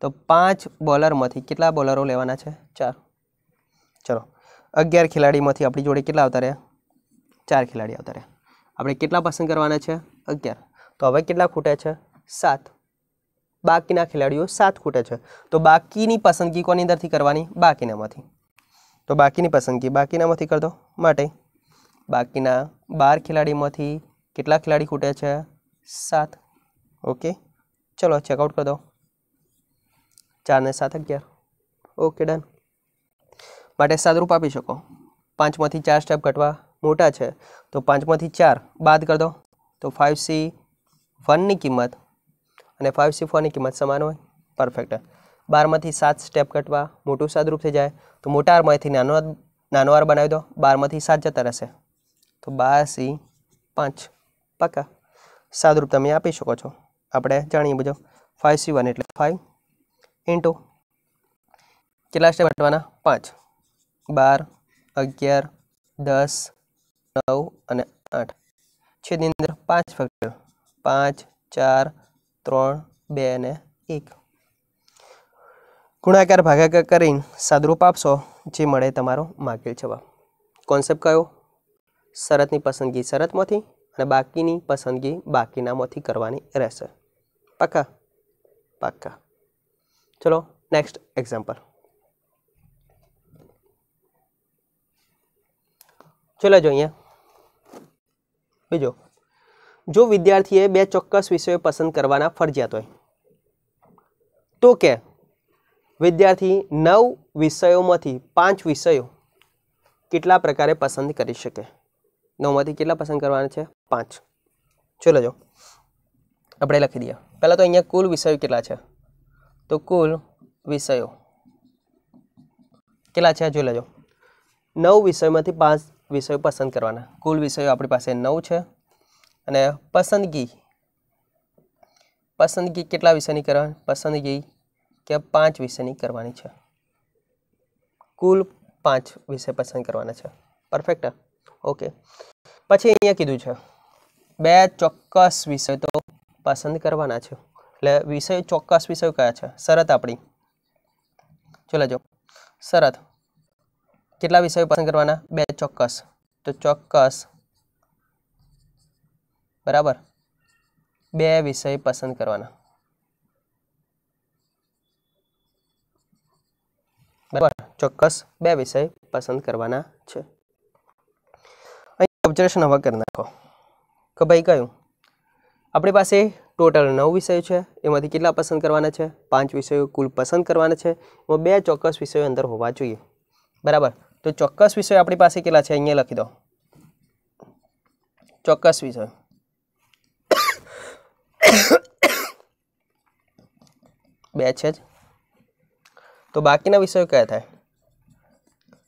તો પાંચ બોલરમાંથી કેટલા બોલરો લેવાના છે ચાર ચલો અગિયાર ખેલાડીમાંથી આપણી જોડે કેટલા આવતા રહ્યા ચાર ખેલાડી આવતા રહ્યા આપણે કેટલા પસંદ કરવાના છે અગિયાર તો હવે કેટલા ખૂટે છે સાત બાકીના ખેલાડીઓ સાત ખૂટે છે તો બાકીની પસંદગી કોની અંદરથી કરવાની બાકીનામાંથી તો બાકીની પસંદગી બાકીનામાંથી કરી દો માટે બાકીના બાર ખેલાડીમાંથી કેટલા ખેલાડી ખૂટે છે સાત ઓકે ચલો ચેકઆઉટ કરી દો ચારને સાત અગિયાર ઓકે ડન માટે સાદરૂપ આપી શકો પાંચમાંથી ચાર સ્ટેપ ઘટવા મોટા છે તો પાંચમાંથી ચાર બાદ કરી દો તો ફાઇવ સી વનની કિંમત અને ફાઇવ સી ફોરની કિંમત સમાન હોય પરફેક્ટ બારમાંથી સાત સ્ટેપ કટવા મોટું સાદરૂપ થઈ જાય તો મોટા આરમાંથી નાનો નાનો આર બનાવી દો બારમાંથી સાત જતા રહેશે તો બાર સી પાંચ પાકા સાદરૂપ તમે આપી શકો છો આપણે જાણીએ બજો ફાઇવ સી વન એટલે ફાઇવ ઇન્ટુ કેટલા સ્ટેપ કટવાના પાંચ બાર અગિયાર દસ નવ અને આઠ છેદની અંદર પાંચ ફેક્ટર પાંચ ચાર ત્રણ બે અને એક ગુણાકાર ભાગાકાર કરીને સાદરૂપ આપશો જે મળે તમારો માગેલ જવાબ કોન્સેપ્ટ કયો શરતની પસંદગી શરતમાંથી અને બાકીની પસંદગી બાકીનામાંથી કરવાની રહેશે પાક્કા પાક્કા ચલો નેક્સ્ટ એક્ઝામ્પલ ચલો જો અહીંયા બીજો જો વિદ્યાર્થીએ બે ચોક્કસ વિષયો પસંદ કરવાના ફરજિયાત હોય તો કે વિદ્યાર્થી નવ વિષયોમાંથી પાંચ વિષયો કેટલા પ્રકારે પસંદ કરી શકે નવમાંથી કેટલા પસંદ કરવાના છે પાંચ ચલો જો આપણે લખી દઈએ પહેલાં તો અહીંયા કુલ વિષયો કેટલા છે તો કુલ વિષયો કેટલા છે જોઈ લેજો નવ વિષયોમાંથી પાંચ વિષયો પસંદ કરવાના કુલ વિષયો આપણી પાસે નવ છે અને પસંદગી પસંદગી કેટલા વિષયની કરવાની પસંદગી કે પાંચ વિષયની કરવાની છે કુલ પાંચ વિષય પસંદ કરવાના છે પરફેક્ટ ઓકે પછી અહીંયા કીધું છે બે ચોક્કસ વિષય તો પસંદ કરવાના છે એટલે વિષય ચોક્કસ વિષય કયા છે શરત આપણી ચલો જો શરત કેટલા વિષયો પસંદ કરવાના બે ચોક્કસ તો ચોક્કસ બરાબર બે વિષય પસંદ કરવાના બરાબર ચોક્કસ બે વિષય પસંદ કરવાના છે અહીં ઓબ્ઝર્વેશન હવે કરી નાખો કે ભાઈ કયું આપણી પાસે ટોટલ નવ વિષયો છે એમાંથી કેટલા પસંદ કરવાના છે પાંચ વિષયો કુલ પસંદ કરવાના છે એમાં બે ચોક્કસ વિષયો અંદર હોવા જોઈએ બરાબર તો ચોક્કસ વિષય આપણી પાસે કેટલા છે અહીંયા લખી દો ચોક્કસ વિષય બે છે જ તો બાકીના વિષય કેટા થાય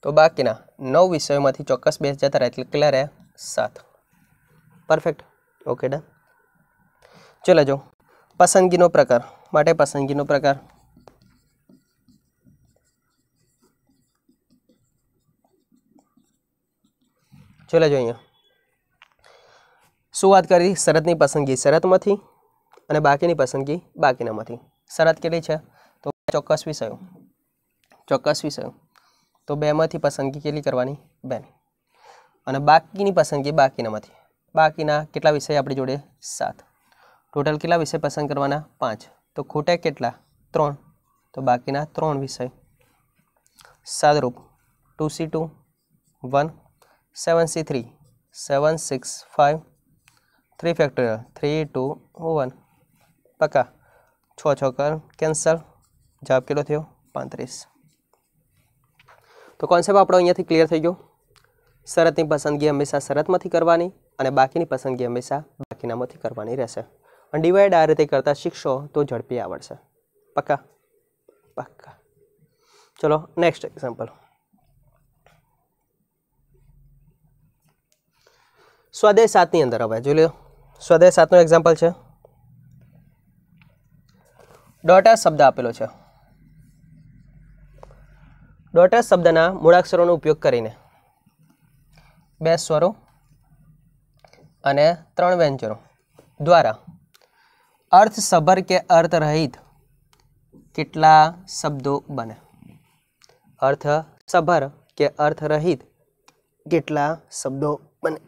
તો બાકીના નવ વિષયમાંથી ચોક્કસ બે જ હતા એટલે ક્લરયા 7 પરફેક્ટ ઓકે ડન ચલાજો પસંદગીનો પ્રકાર માટે પસંદગીનો પ્રકાર ચલાજો અહીંયા સુ વાત કરી શરતની પસંદગી શરતમાંથી અને બાકીની પસંદગી બાકીનામાંથી શરત કેટલી છે તો ચોક્કસ વિષયો ચોક્કસ વિષયો તો બેમાંથી પસંદગી કેટલી કરવાની બેની અને બાકીની પસંદગી બાકીનામાંથી બાકીના કેટલા વિષય આપણી જોડે સાત ટોટલ કેટલા વિષય પસંદ કરવાના પાંચ તો ખૂટે કેટલા ત્રણ તો બાકીના ત્રણ વિષય સાદરૂપ two C two one seven C three seven six five three factorial three two one પકા છ છોકર કેન્સલ જવાબ કેટલો થયો પાંત્રીસ તો કોન્સેપ્ટ આપણો અહીંયાથી ક્લિયર થઈ ગયો શરતની પસંદગી હંમેશા શરતમાંથી કરવાની અને બાકીની પસંદગી હંમેશા બાકીનામાંથી કરવાની રહેશે અને ડિવાઈડ આ રીતે કરતાં શીખશો તો ઝડપી આવડશે પક્કા પક્કા ચલો નેક્સ્ટ એક્ઝામ્પલ સ્વાધ્યાય સાતની અંદર હવે જોઈ લો સ્વાધ્યાય સાતનું એક્ઝામ્પલ છે ડોટા શબ્દ આપેલો છે ડોટા શબ્દના મૂળાક્ષરોનો ઉપયોગ કરીને બે સ્વરો અને ત્રણ વ્યંજનો દ્વારા અર્થસભર કે અર્થરહિત કેટલા શબ્દો બને અર્થસભર કે અર્થરહિત કેટલા શબ્દો બને